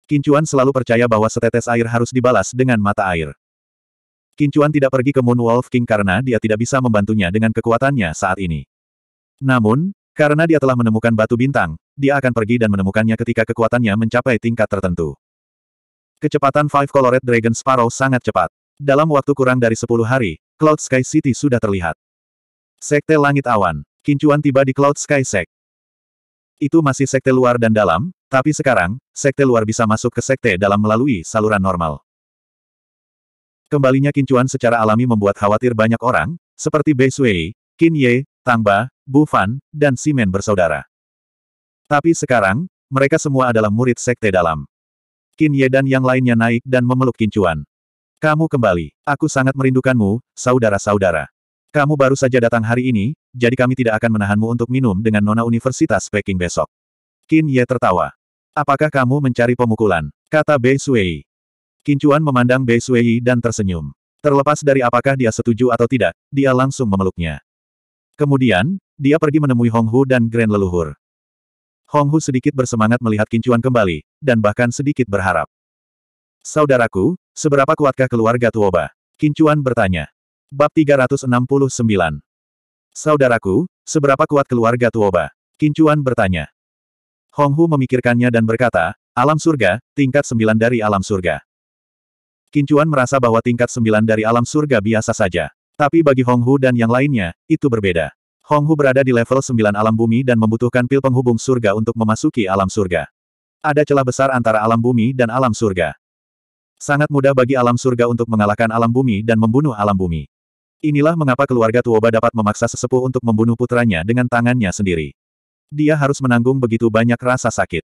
Kincuan selalu percaya bahwa setetes air harus dibalas dengan mata air. Kincuan tidak pergi ke Moon Wolf King karena dia tidak bisa membantunya dengan kekuatannya saat ini. Namun, karena dia telah menemukan batu bintang, dia akan pergi dan menemukannya ketika kekuatannya mencapai tingkat tertentu. Kecepatan Five Colored Dragon Sparrow sangat cepat. Dalam waktu kurang dari 10 hari, Cloud Sky City sudah terlihat. Sekte Langit Awan, Kincuan tiba di Cloud Sky Sect. Itu masih sekte luar dan dalam, tapi sekarang, sekte luar bisa masuk ke sekte dalam melalui saluran normal. Kembalinya kincuan secara alami membuat khawatir banyak orang, seperti Bei Sui, Qin Ye, Tang Ba, Bu Fan, dan Simen bersaudara. Tapi sekarang, mereka semua adalah murid sekte dalam. Qin Ye dan yang lainnya naik dan memeluk kincuan. Kamu kembali. Aku sangat merindukanmu, saudara-saudara. Kamu baru saja datang hari ini, jadi kami tidak akan menahanmu untuk minum dengan Nona Universitas Peking besok. Qin Ye tertawa. Apakah kamu mencari pemukulan? Kata Bei Suei. Qin Chuan memandang Bei Suei dan tersenyum. Terlepas dari apakah dia setuju atau tidak, dia langsung memeluknya. Kemudian, dia pergi menemui Hong Hu dan Grand Leluhur. Hong Hu sedikit bersemangat melihat Qin Chuan kembali, dan bahkan sedikit berharap. Saudaraku, seberapa kuatkah keluarga Tuoba? Qin Chuan bertanya. Bab 369 Saudaraku, seberapa kuat keluarga Tuoba? Kincuan bertanya. Hong Hu memikirkannya dan berkata, alam surga, tingkat sembilan dari alam surga. Kincuan merasa bahwa tingkat sembilan dari alam surga biasa saja. Tapi bagi Hong Hu dan yang lainnya, itu berbeda. Hong Hu berada di level sembilan alam bumi dan membutuhkan pil penghubung surga untuk memasuki alam surga. Ada celah besar antara alam bumi dan alam surga. Sangat mudah bagi alam surga untuk mengalahkan alam bumi dan membunuh alam bumi. Inilah mengapa keluarga Tuoba dapat memaksa sesepuh untuk membunuh putranya dengan tangannya sendiri. Dia harus menanggung begitu banyak rasa sakit.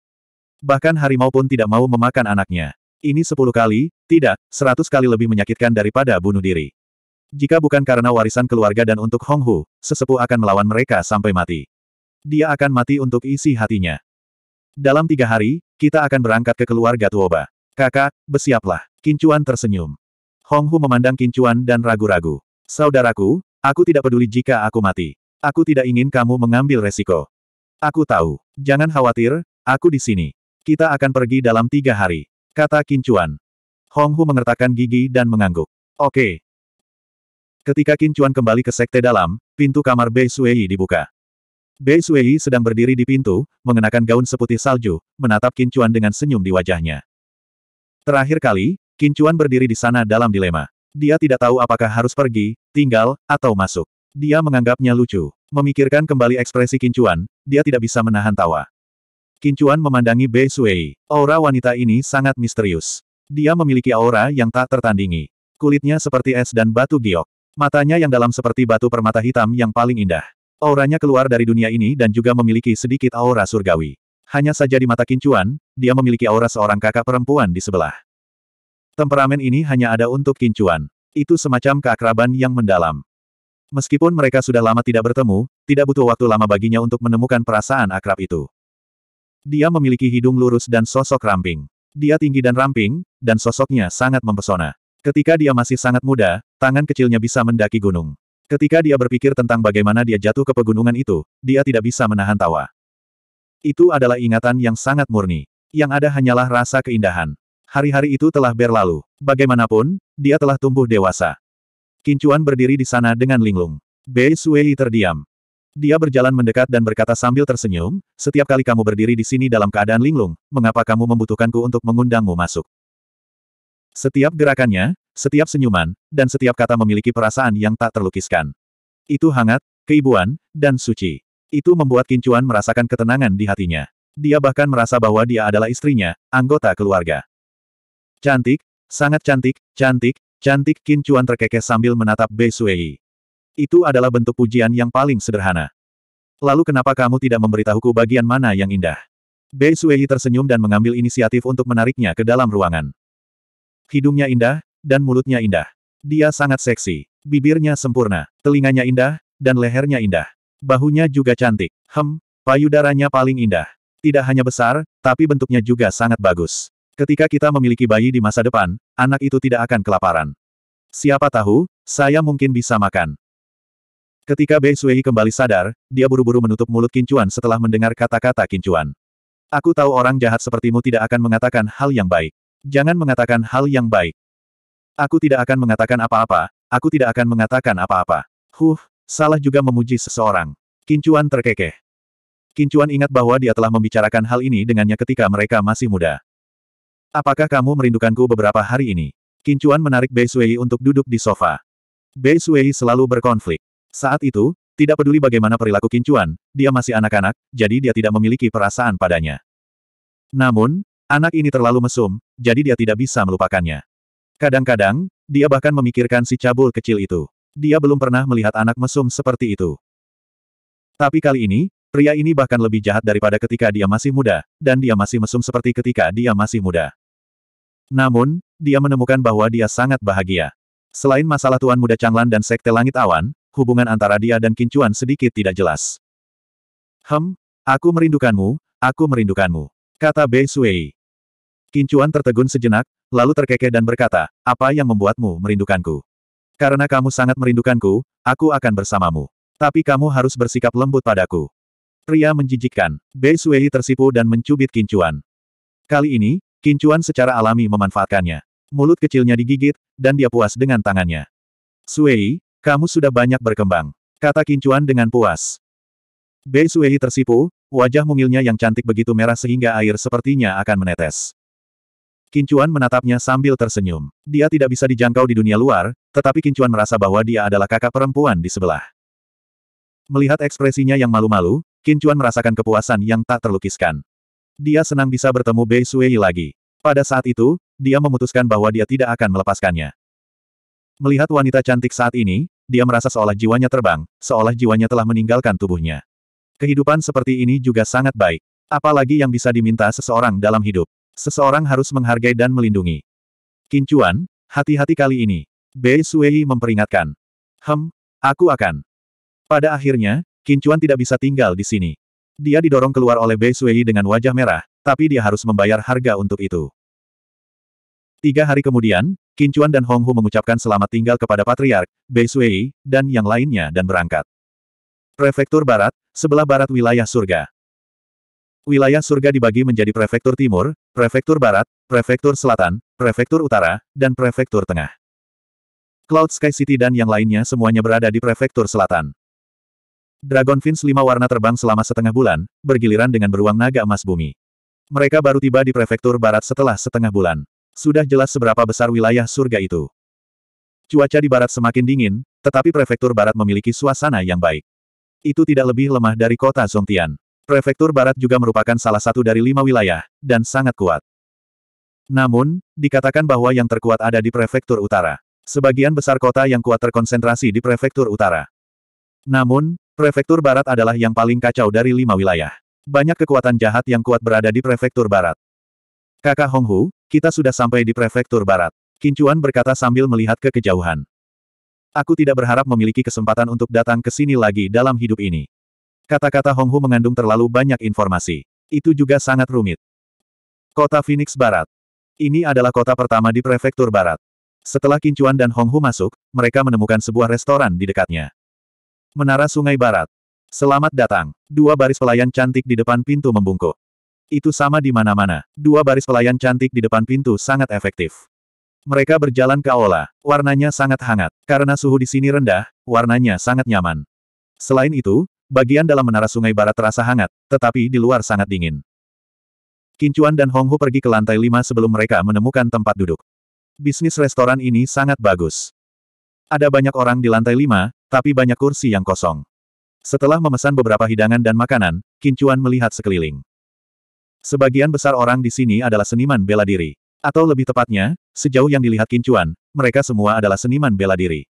Bahkan harimau pun tidak mau memakan anaknya. Ini sepuluh kali, tidak, seratus kali lebih menyakitkan daripada bunuh diri. Jika bukan karena warisan keluarga dan untuk Honghu, sesepuh akan melawan mereka sampai mati. Dia akan mati untuk isi hatinya. Dalam tiga hari, kita akan berangkat ke keluarga Tuoba. Kakak, bersiaplah. Kincuan tersenyum. Honghu memandang Kincuan dan ragu-ragu. Saudaraku, aku tidak peduli jika aku mati. Aku tidak ingin kamu mengambil resiko. Aku tahu. Jangan khawatir, aku di sini. Kita akan pergi dalam tiga hari. Kata Kincuan. Hong Hu mengertakkan gigi dan mengangguk. Oke. Ketika Kincuan kembali ke sekte dalam, pintu kamar Bei Sui dibuka. Bei Sui sedang berdiri di pintu, mengenakan gaun seputih salju, menatap Kincuan dengan senyum di wajahnya. Terakhir kali, Kincuan berdiri di sana dalam dilema. Dia tidak tahu apakah harus pergi, tinggal, atau masuk. Dia menganggapnya lucu. Memikirkan kembali ekspresi Kincuan, dia tidak bisa menahan tawa. Kincuan memandangi Bei Suei. Aura wanita ini sangat misterius. Dia memiliki aura yang tak tertandingi. Kulitnya seperti es dan batu giok. Matanya yang dalam seperti batu permata hitam yang paling indah. Auranya keluar dari dunia ini dan juga memiliki sedikit aura surgawi. Hanya saja di mata Kincuan, dia memiliki aura seorang kakak perempuan di sebelah. Temperamen ini hanya ada untuk kincuan. Itu semacam keakraban yang mendalam. Meskipun mereka sudah lama tidak bertemu, tidak butuh waktu lama baginya untuk menemukan perasaan akrab itu. Dia memiliki hidung lurus dan sosok ramping. Dia tinggi dan ramping, dan sosoknya sangat mempesona. Ketika dia masih sangat muda, tangan kecilnya bisa mendaki gunung. Ketika dia berpikir tentang bagaimana dia jatuh ke pegunungan itu, dia tidak bisa menahan tawa. Itu adalah ingatan yang sangat murni. Yang ada hanyalah rasa keindahan. Hari-hari itu telah berlalu. Bagaimanapun, dia telah tumbuh dewasa. Kincuan berdiri di sana dengan linglung. Bei Sui terdiam. Dia berjalan mendekat dan berkata sambil tersenyum, setiap kali kamu berdiri di sini dalam keadaan linglung, mengapa kamu membutuhkanku untuk mengundangmu masuk? Setiap gerakannya, setiap senyuman, dan setiap kata memiliki perasaan yang tak terlukiskan. Itu hangat, keibuan, dan suci. Itu membuat Kincuan merasakan ketenangan di hatinya. Dia bahkan merasa bahwa dia adalah istrinya, anggota keluarga. Cantik, sangat cantik, cantik, cantik Qin Chuan terkekeh sambil menatap Bei Sui. Itu adalah bentuk pujian yang paling sederhana. Lalu kenapa kamu tidak memberitahuku bagian mana yang indah? Bei Sui tersenyum dan mengambil inisiatif untuk menariknya ke dalam ruangan. Hidungnya indah, dan mulutnya indah. Dia sangat seksi. Bibirnya sempurna, telinganya indah, dan lehernya indah. Bahunya juga cantik. Hem, payudaranya paling indah. Tidak hanya besar, tapi bentuknya juga sangat bagus. Ketika kita memiliki bayi di masa depan, anak itu tidak akan kelaparan. Siapa tahu, saya mungkin bisa makan. Ketika Bei Sui kembali sadar, dia buru-buru menutup mulut kincuan setelah mendengar kata-kata kincuan. Aku tahu orang jahat sepertimu tidak akan mengatakan hal yang baik. Jangan mengatakan hal yang baik. Aku tidak akan mengatakan apa-apa, aku tidak akan mengatakan apa-apa. Huh, salah juga memuji seseorang. Kincuan terkekeh. Kincuan ingat bahwa dia telah membicarakan hal ini dengannya ketika mereka masih muda. Apakah kamu merindukanku beberapa hari ini? Kincuan menarik Bei Suei untuk duduk di sofa. Bei Suei selalu berkonflik. Saat itu, tidak peduli bagaimana perilaku Kincuan, dia masih anak-anak, jadi dia tidak memiliki perasaan padanya. Namun, anak ini terlalu mesum, jadi dia tidak bisa melupakannya. Kadang-kadang, dia bahkan memikirkan si cabul kecil itu. Dia belum pernah melihat anak mesum seperti itu. Tapi kali ini, pria ini bahkan lebih jahat daripada ketika dia masih muda, dan dia masih mesum seperti ketika dia masih muda. Namun, dia menemukan bahwa dia sangat bahagia. Selain masalah Tuan Muda Changlan dan Sekte Langit Awan, hubungan antara dia dan Kincuan sedikit tidak jelas. Hem, aku merindukanmu, aku merindukanmu, kata Bei Sui. Kincuan tertegun sejenak, lalu terkekeh dan berkata, apa yang membuatmu merindukanku? Karena kamu sangat merindukanku, aku akan bersamamu. Tapi kamu harus bersikap lembut padaku. Pria menjijikkan. Bei Sui tersipu dan mencubit Kincuan. Kali ini, Kincuan secara alami memanfaatkannya. Mulut kecilnya digigit, dan dia puas dengan tangannya. Suei, kamu sudah banyak berkembang. Kata Kincuan dengan puas. Bei Suei tersipu, wajah mungilnya yang cantik begitu merah sehingga air sepertinya akan menetes. Kincuan menatapnya sambil tersenyum. Dia tidak bisa dijangkau di dunia luar, tetapi Kincuan merasa bahwa dia adalah kakak perempuan di sebelah. Melihat ekspresinya yang malu-malu, Kincuan merasakan kepuasan yang tak terlukiskan. Dia senang bisa bertemu Bei Sui lagi. Pada saat itu, dia memutuskan bahwa dia tidak akan melepaskannya. Melihat wanita cantik saat ini, dia merasa seolah jiwanya terbang, seolah jiwanya telah meninggalkan tubuhnya. Kehidupan seperti ini juga sangat baik. Apalagi yang bisa diminta seseorang dalam hidup. Seseorang harus menghargai dan melindungi. Kincuan, hati-hati kali ini. Bei Sui memperingatkan. Hem, aku akan. Pada akhirnya, Kincuan tidak bisa tinggal di sini. Dia didorong keluar oleh Bei Sui dengan wajah merah, tapi dia harus membayar harga untuk itu. Tiga hari kemudian, Kincuan dan Hong Hu mengucapkan selamat tinggal kepada Patriark, Bei Sui, dan yang lainnya dan berangkat. Prefektur Barat, sebelah barat wilayah surga. Wilayah surga dibagi menjadi prefektur timur, prefektur barat, prefektur selatan, prefektur utara, dan prefektur tengah. Cloud Sky City dan yang lainnya semuanya berada di prefektur selatan. Dragon Fins lima warna terbang selama setengah bulan, bergiliran dengan beruang naga emas bumi. Mereka baru tiba di prefektur barat setelah setengah bulan. Sudah jelas seberapa besar wilayah surga itu. Cuaca di barat semakin dingin, tetapi prefektur barat memiliki suasana yang baik. Itu tidak lebih lemah dari kota Zongtian. Prefektur barat juga merupakan salah satu dari lima wilayah, dan sangat kuat. Namun, dikatakan bahwa yang terkuat ada di prefektur utara. Sebagian besar kota yang kuat terkonsentrasi di prefektur utara. Namun, Prefektur Barat adalah yang paling kacau dari lima wilayah. Banyak kekuatan jahat yang kuat berada di Prefektur Barat. Kakak Honghu, kita sudah sampai di Prefektur Barat. Kincuan berkata sambil melihat ke kejauhan. Aku tidak berharap memiliki kesempatan untuk datang ke sini lagi dalam hidup ini. Kata-kata Honghu mengandung terlalu banyak informasi. Itu juga sangat rumit. Kota Phoenix Barat. Ini adalah kota pertama di Prefektur Barat. Setelah Kincuan dan Honghu masuk, mereka menemukan sebuah restoran di dekatnya. Menara Sungai Barat. Selamat datang. Dua baris pelayan cantik di depan pintu membungkuk. Itu sama di mana-mana. Dua baris pelayan cantik di depan pintu sangat efektif. Mereka berjalan ke aula. Warnanya sangat hangat. Karena suhu di sini rendah, warnanya sangat nyaman. Selain itu, bagian dalam menara sungai barat terasa hangat, tetapi di luar sangat dingin. Kincuan dan Honghu pergi ke lantai lima sebelum mereka menemukan tempat duduk. Bisnis restoran ini sangat bagus. Ada banyak orang di lantai lima, tapi banyak kursi yang kosong. Setelah memesan beberapa hidangan dan makanan, Kincuan melihat sekeliling. Sebagian besar orang di sini adalah seniman bela diri. Atau lebih tepatnya, sejauh yang dilihat Kincuan, mereka semua adalah seniman bela diri.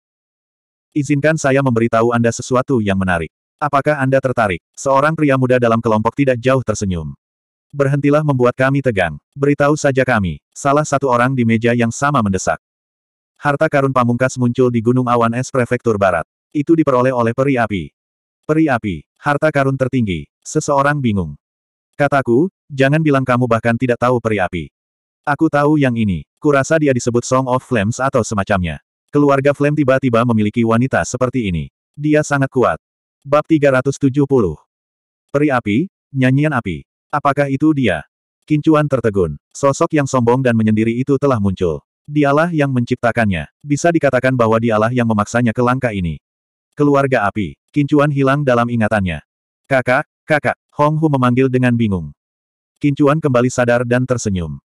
Izinkan saya memberitahu Anda sesuatu yang menarik. Apakah Anda tertarik? Seorang pria muda dalam kelompok tidak jauh tersenyum. Berhentilah membuat kami tegang. Beritahu saja kami. Salah satu orang di meja yang sama mendesak. Harta karun pamungkas muncul di Gunung Awan Es Prefektur Barat. Itu diperoleh oleh peri api. Peri api, harta karun tertinggi. Seseorang bingung. Kataku, jangan bilang kamu bahkan tidak tahu peri api. Aku tahu yang ini. Kurasa dia disebut Song of Flames atau semacamnya. Keluarga Flame tiba-tiba memiliki wanita seperti ini. Dia sangat kuat. Bab 370. Peri api, nyanyian api. Apakah itu dia? Kincuan tertegun. Sosok yang sombong dan menyendiri itu telah muncul. Dialah yang menciptakannya. Bisa dikatakan bahwa dialah yang memaksanya ke langkah ini. Keluarga api. Kincuan hilang dalam ingatannya. Kakak, kakak, Hong Hu memanggil dengan bingung. Kincuan kembali sadar dan tersenyum.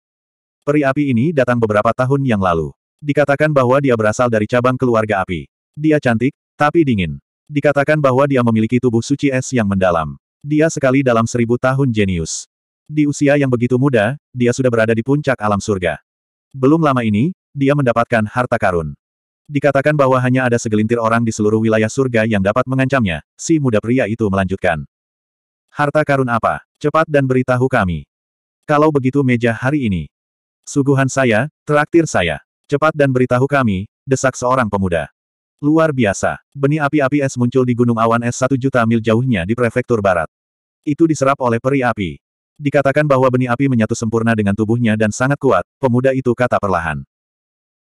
Peri api ini datang beberapa tahun yang lalu. Dikatakan bahwa dia berasal dari cabang keluarga api. Dia cantik, tapi dingin. Dikatakan bahwa dia memiliki tubuh suci es yang mendalam. Dia sekali dalam seribu tahun jenius. Di usia yang begitu muda, dia sudah berada di puncak alam surga. Belum lama ini, dia mendapatkan harta karun. Dikatakan bahwa hanya ada segelintir orang di seluruh wilayah surga yang dapat mengancamnya, si muda pria itu melanjutkan. Harta karun apa? Cepat dan beritahu kami. Kalau begitu meja hari ini. Suguhan saya, traktir saya. Cepat dan beritahu kami, desak seorang pemuda. Luar biasa, benih api-api es muncul di gunung awan es satu juta mil jauhnya di prefektur barat. Itu diserap oleh peri api. Dikatakan bahwa benih api menyatu sempurna dengan tubuhnya dan sangat kuat, pemuda itu kata perlahan.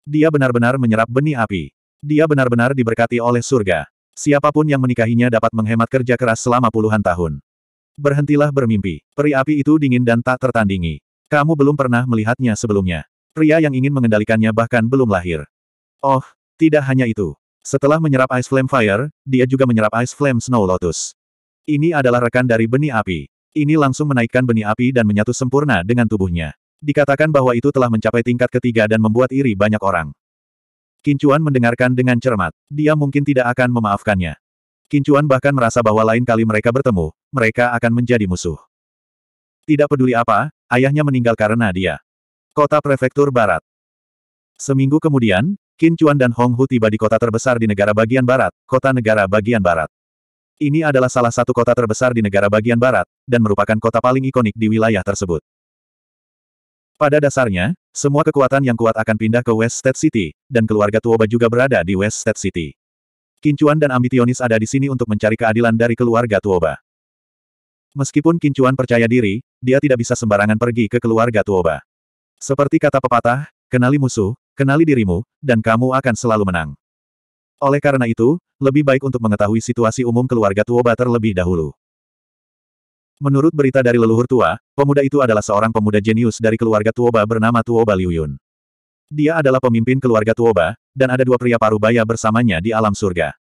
Dia benar-benar menyerap benih api. Dia benar-benar diberkati oleh surga. Siapapun yang menikahinya dapat menghemat kerja keras selama puluhan tahun. Berhentilah bermimpi. Peri api itu dingin dan tak tertandingi. Kamu belum pernah melihatnya sebelumnya. Pria yang ingin mengendalikannya bahkan belum lahir. Oh, tidak hanya itu. Setelah menyerap Ice Flame Fire, dia juga menyerap Ice Flame Snow Lotus. Ini adalah rekan dari benih api. Ini langsung menaikkan benih api dan menyatu sempurna dengan tubuhnya. Dikatakan bahwa itu telah mencapai tingkat ketiga dan membuat iri banyak orang. Kincuan mendengarkan dengan cermat. Dia mungkin tidak akan memaafkannya. Kincuan bahkan merasa bahwa lain kali mereka bertemu, mereka akan menjadi musuh. Tidak peduli apa, ayahnya meninggal karena dia. Kota Prefektur Barat. Seminggu kemudian, Kincuan dan Hong Hu tiba di kota terbesar di negara bagian barat, kota negara bagian barat. Ini adalah salah satu kota terbesar di negara bagian barat, dan merupakan kota paling ikonik di wilayah tersebut. Pada dasarnya, semua kekuatan yang kuat akan pindah ke West State City, dan keluarga Tuoba juga berada di West State City. Kincuan dan ambitionis ada di sini untuk mencari keadilan dari keluarga Tuoba. Meskipun Kincuan percaya diri, dia tidak bisa sembarangan pergi ke keluarga Tuoba. Seperti kata pepatah, kenali musuh, kenali dirimu, dan kamu akan selalu menang. Oleh karena itu, lebih baik untuk mengetahui situasi umum keluarga Tuoba terlebih dahulu. Menurut berita dari leluhur tua, pemuda itu adalah seorang pemuda jenius dari keluarga Tuoba bernama Tuoba Liuyun. Dia adalah pemimpin keluarga Tuoba, dan ada dua pria parubaya bersamanya di alam surga.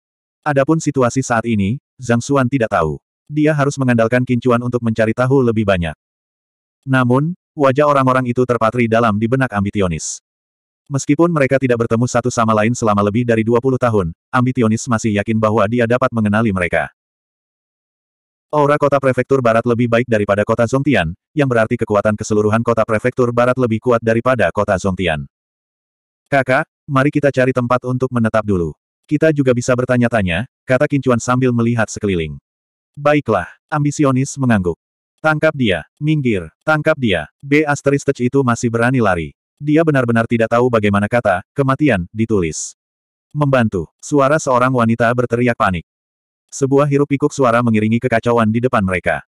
Adapun situasi saat ini, Zhang Xuan tidak tahu. Dia harus mengandalkan kincuan untuk mencari tahu lebih banyak. Namun, wajah orang-orang itu terpatri dalam di benak ambitionis. Meskipun mereka tidak bertemu satu sama lain selama lebih dari 20 tahun, ambitionis masih yakin bahwa dia dapat mengenali mereka. Aura kota prefektur barat lebih baik daripada kota Zongtian, yang berarti kekuatan keseluruhan kota prefektur barat lebih kuat daripada kota Zongtian. Kakak, mari kita cari tempat untuk menetap dulu. Kita juga bisa bertanya-tanya, kata Kincuan sambil melihat sekeliling. Baiklah, ambisionis mengangguk. Tangkap dia, minggir, tangkap dia. B asterisk itu masih berani lari. Dia benar-benar tidak tahu bagaimana kata, kematian, ditulis. Membantu, suara seorang wanita berteriak panik. Sebuah hirup pikuk suara mengiringi kekacauan di depan mereka.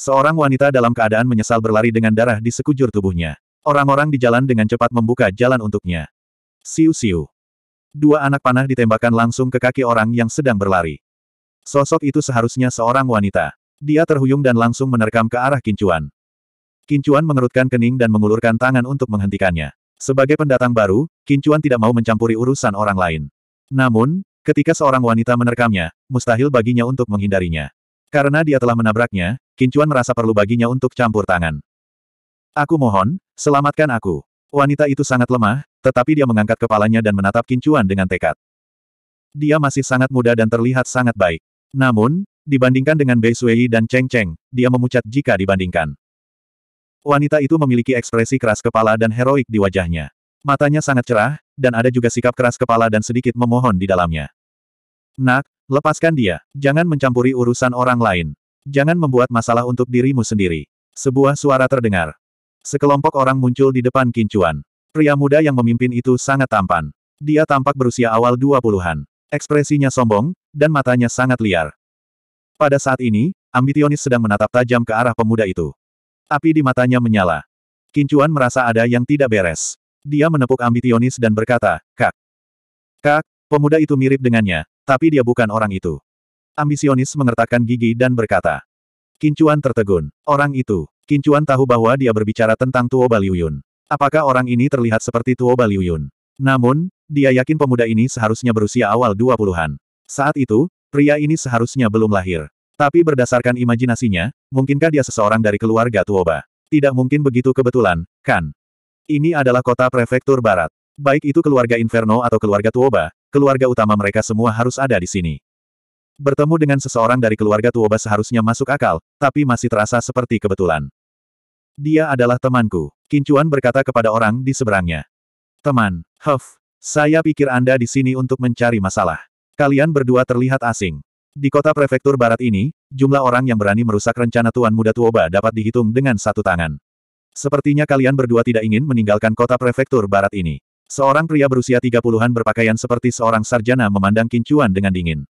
Seorang wanita dalam keadaan menyesal berlari dengan darah di sekujur tubuhnya. Orang-orang di jalan dengan cepat membuka jalan untuknya. Siu-siu. Dua anak panah ditembakkan langsung ke kaki orang yang sedang berlari. Sosok itu seharusnya seorang wanita. Dia terhuyung dan langsung menerkam ke arah Kincuan. Kincuan mengerutkan kening dan mengulurkan tangan untuk menghentikannya. Sebagai pendatang baru, Kincuan tidak mau mencampuri urusan orang lain. Namun, Ketika seorang wanita menerkamnya, mustahil baginya untuk menghindarinya. Karena dia telah menabraknya, Kincuan merasa perlu baginya untuk campur tangan. Aku mohon, selamatkan aku. Wanita itu sangat lemah, tetapi dia mengangkat kepalanya dan menatap Kincuan dengan tekad. Dia masih sangat muda dan terlihat sangat baik. Namun, dibandingkan dengan Bei Suei dan Cheng Cheng, dia memucat jika dibandingkan. Wanita itu memiliki ekspresi keras kepala dan heroik di wajahnya. Matanya sangat cerah, dan ada juga sikap keras kepala dan sedikit memohon di dalamnya. Nak, lepaskan dia. Jangan mencampuri urusan orang lain. Jangan membuat masalah untuk dirimu sendiri. Sebuah suara terdengar. Sekelompok orang muncul di depan kincuan. Pria muda yang memimpin itu sangat tampan. Dia tampak berusia awal 20-an. Ekspresinya sombong, dan matanya sangat liar. Pada saat ini, Ambitionis sedang menatap tajam ke arah pemuda itu. Api di matanya menyala. Kincuan merasa ada yang tidak beres. Dia menepuk ambitionis dan berkata, Kak. Kak, pemuda itu mirip dengannya, tapi dia bukan orang itu. Ambisionis mengertakkan gigi dan berkata. Kincuan tertegun. Orang itu. Kincuan tahu bahwa dia berbicara tentang Tuo Baliuyun. Apakah orang ini terlihat seperti Tuo Baliuyun? Namun, dia yakin pemuda ini seharusnya berusia awal 20-an. Saat itu, pria ini seharusnya belum lahir. Tapi berdasarkan imajinasinya, mungkinkah dia seseorang dari keluarga Tuoba? Tidak mungkin begitu kebetulan, kan? Ini adalah kota prefektur barat. Baik itu keluarga Inferno atau keluarga Tuoba, keluarga utama mereka semua harus ada di sini. Bertemu dengan seseorang dari keluarga Tuoba seharusnya masuk akal, tapi masih terasa seperti kebetulan. Dia adalah temanku. Kincuan berkata kepada orang di seberangnya. Teman, Huff, saya pikir Anda di sini untuk mencari masalah. Kalian berdua terlihat asing. Di kota prefektur barat ini, jumlah orang yang berani merusak rencana Tuan Muda Tuoba dapat dihitung dengan satu tangan. Sepertinya kalian berdua tidak ingin meninggalkan kota prefektur barat ini. Seorang pria berusia 30-an berpakaian seperti seorang sarjana memandang Kincuan dengan dingin.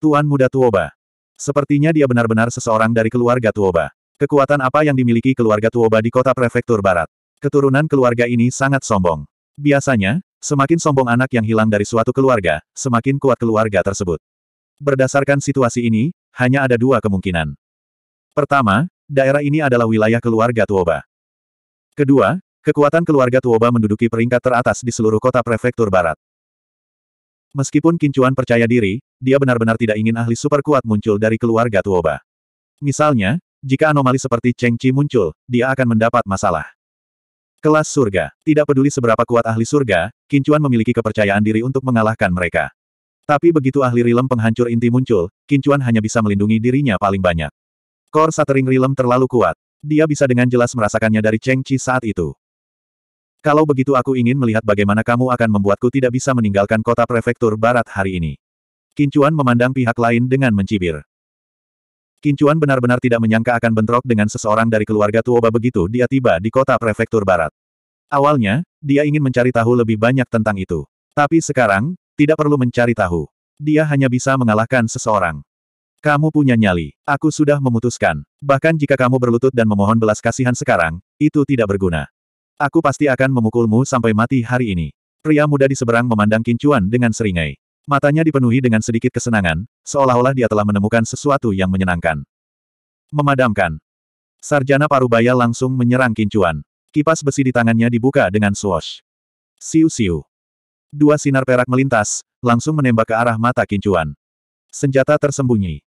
Tuan muda Tuoba. Sepertinya dia benar-benar seseorang dari keluarga Tuoba. Kekuatan apa yang dimiliki keluarga Tuoba di kota prefektur barat? Keturunan keluarga ini sangat sombong. Biasanya, semakin sombong anak yang hilang dari suatu keluarga, semakin kuat keluarga tersebut. Berdasarkan situasi ini, hanya ada dua kemungkinan. Pertama, daerah ini adalah wilayah keluarga Tuoba. Kedua, kekuatan keluarga Tuoba menduduki peringkat teratas di seluruh kota prefektur barat. Meskipun Kincuan percaya diri, dia benar-benar tidak ingin ahli super kuat muncul dari keluarga Tuoba. Misalnya, jika anomali seperti Cheng Chi muncul, dia akan mendapat masalah. Kelas surga. Tidak peduli seberapa kuat ahli surga, Kincuan memiliki kepercayaan diri untuk mengalahkan mereka. Tapi begitu ahli rilem penghancur inti muncul, Kincuan hanya bisa melindungi dirinya paling banyak. Kor Satering Rilem terlalu kuat. Dia bisa dengan jelas merasakannya dari Cheng Chi saat itu. Kalau begitu aku ingin melihat bagaimana kamu akan membuatku tidak bisa meninggalkan kota prefektur barat hari ini. Kincuan memandang pihak lain dengan mencibir. Kincuan benar-benar tidak menyangka akan bentrok dengan seseorang dari keluarga Tuoba begitu dia tiba di kota prefektur barat. Awalnya, dia ingin mencari tahu lebih banyak tentang itu. Tapi sekarang, tidak perlu mencari tahu. Dia hanya bisa mengalahkan seseorang. Kamu punya nyali. Aku sudah memutuskan. Bahkan jika kamu berlutut dan memohon belas kasihan sekarang, itu tidak berguna. Aku pasti akan memukulmu sampai mati hari ini. Pria muda di seberang memandang Kincuan dengan seringai. Matanya dipenuhi dengan sedikit kesenangan, seolah-olah dia telah menemukan sesuatu yang menyenangkan. Memadamkan. Sarjana Parubaya langsung menyerang Kincuan. Kipas besi di tangannya dibuka dengan swash. Siu-siu. Dua sinar perak melintas, langsung menembak ke arah mata Kincuan. Senjata tersembunyi.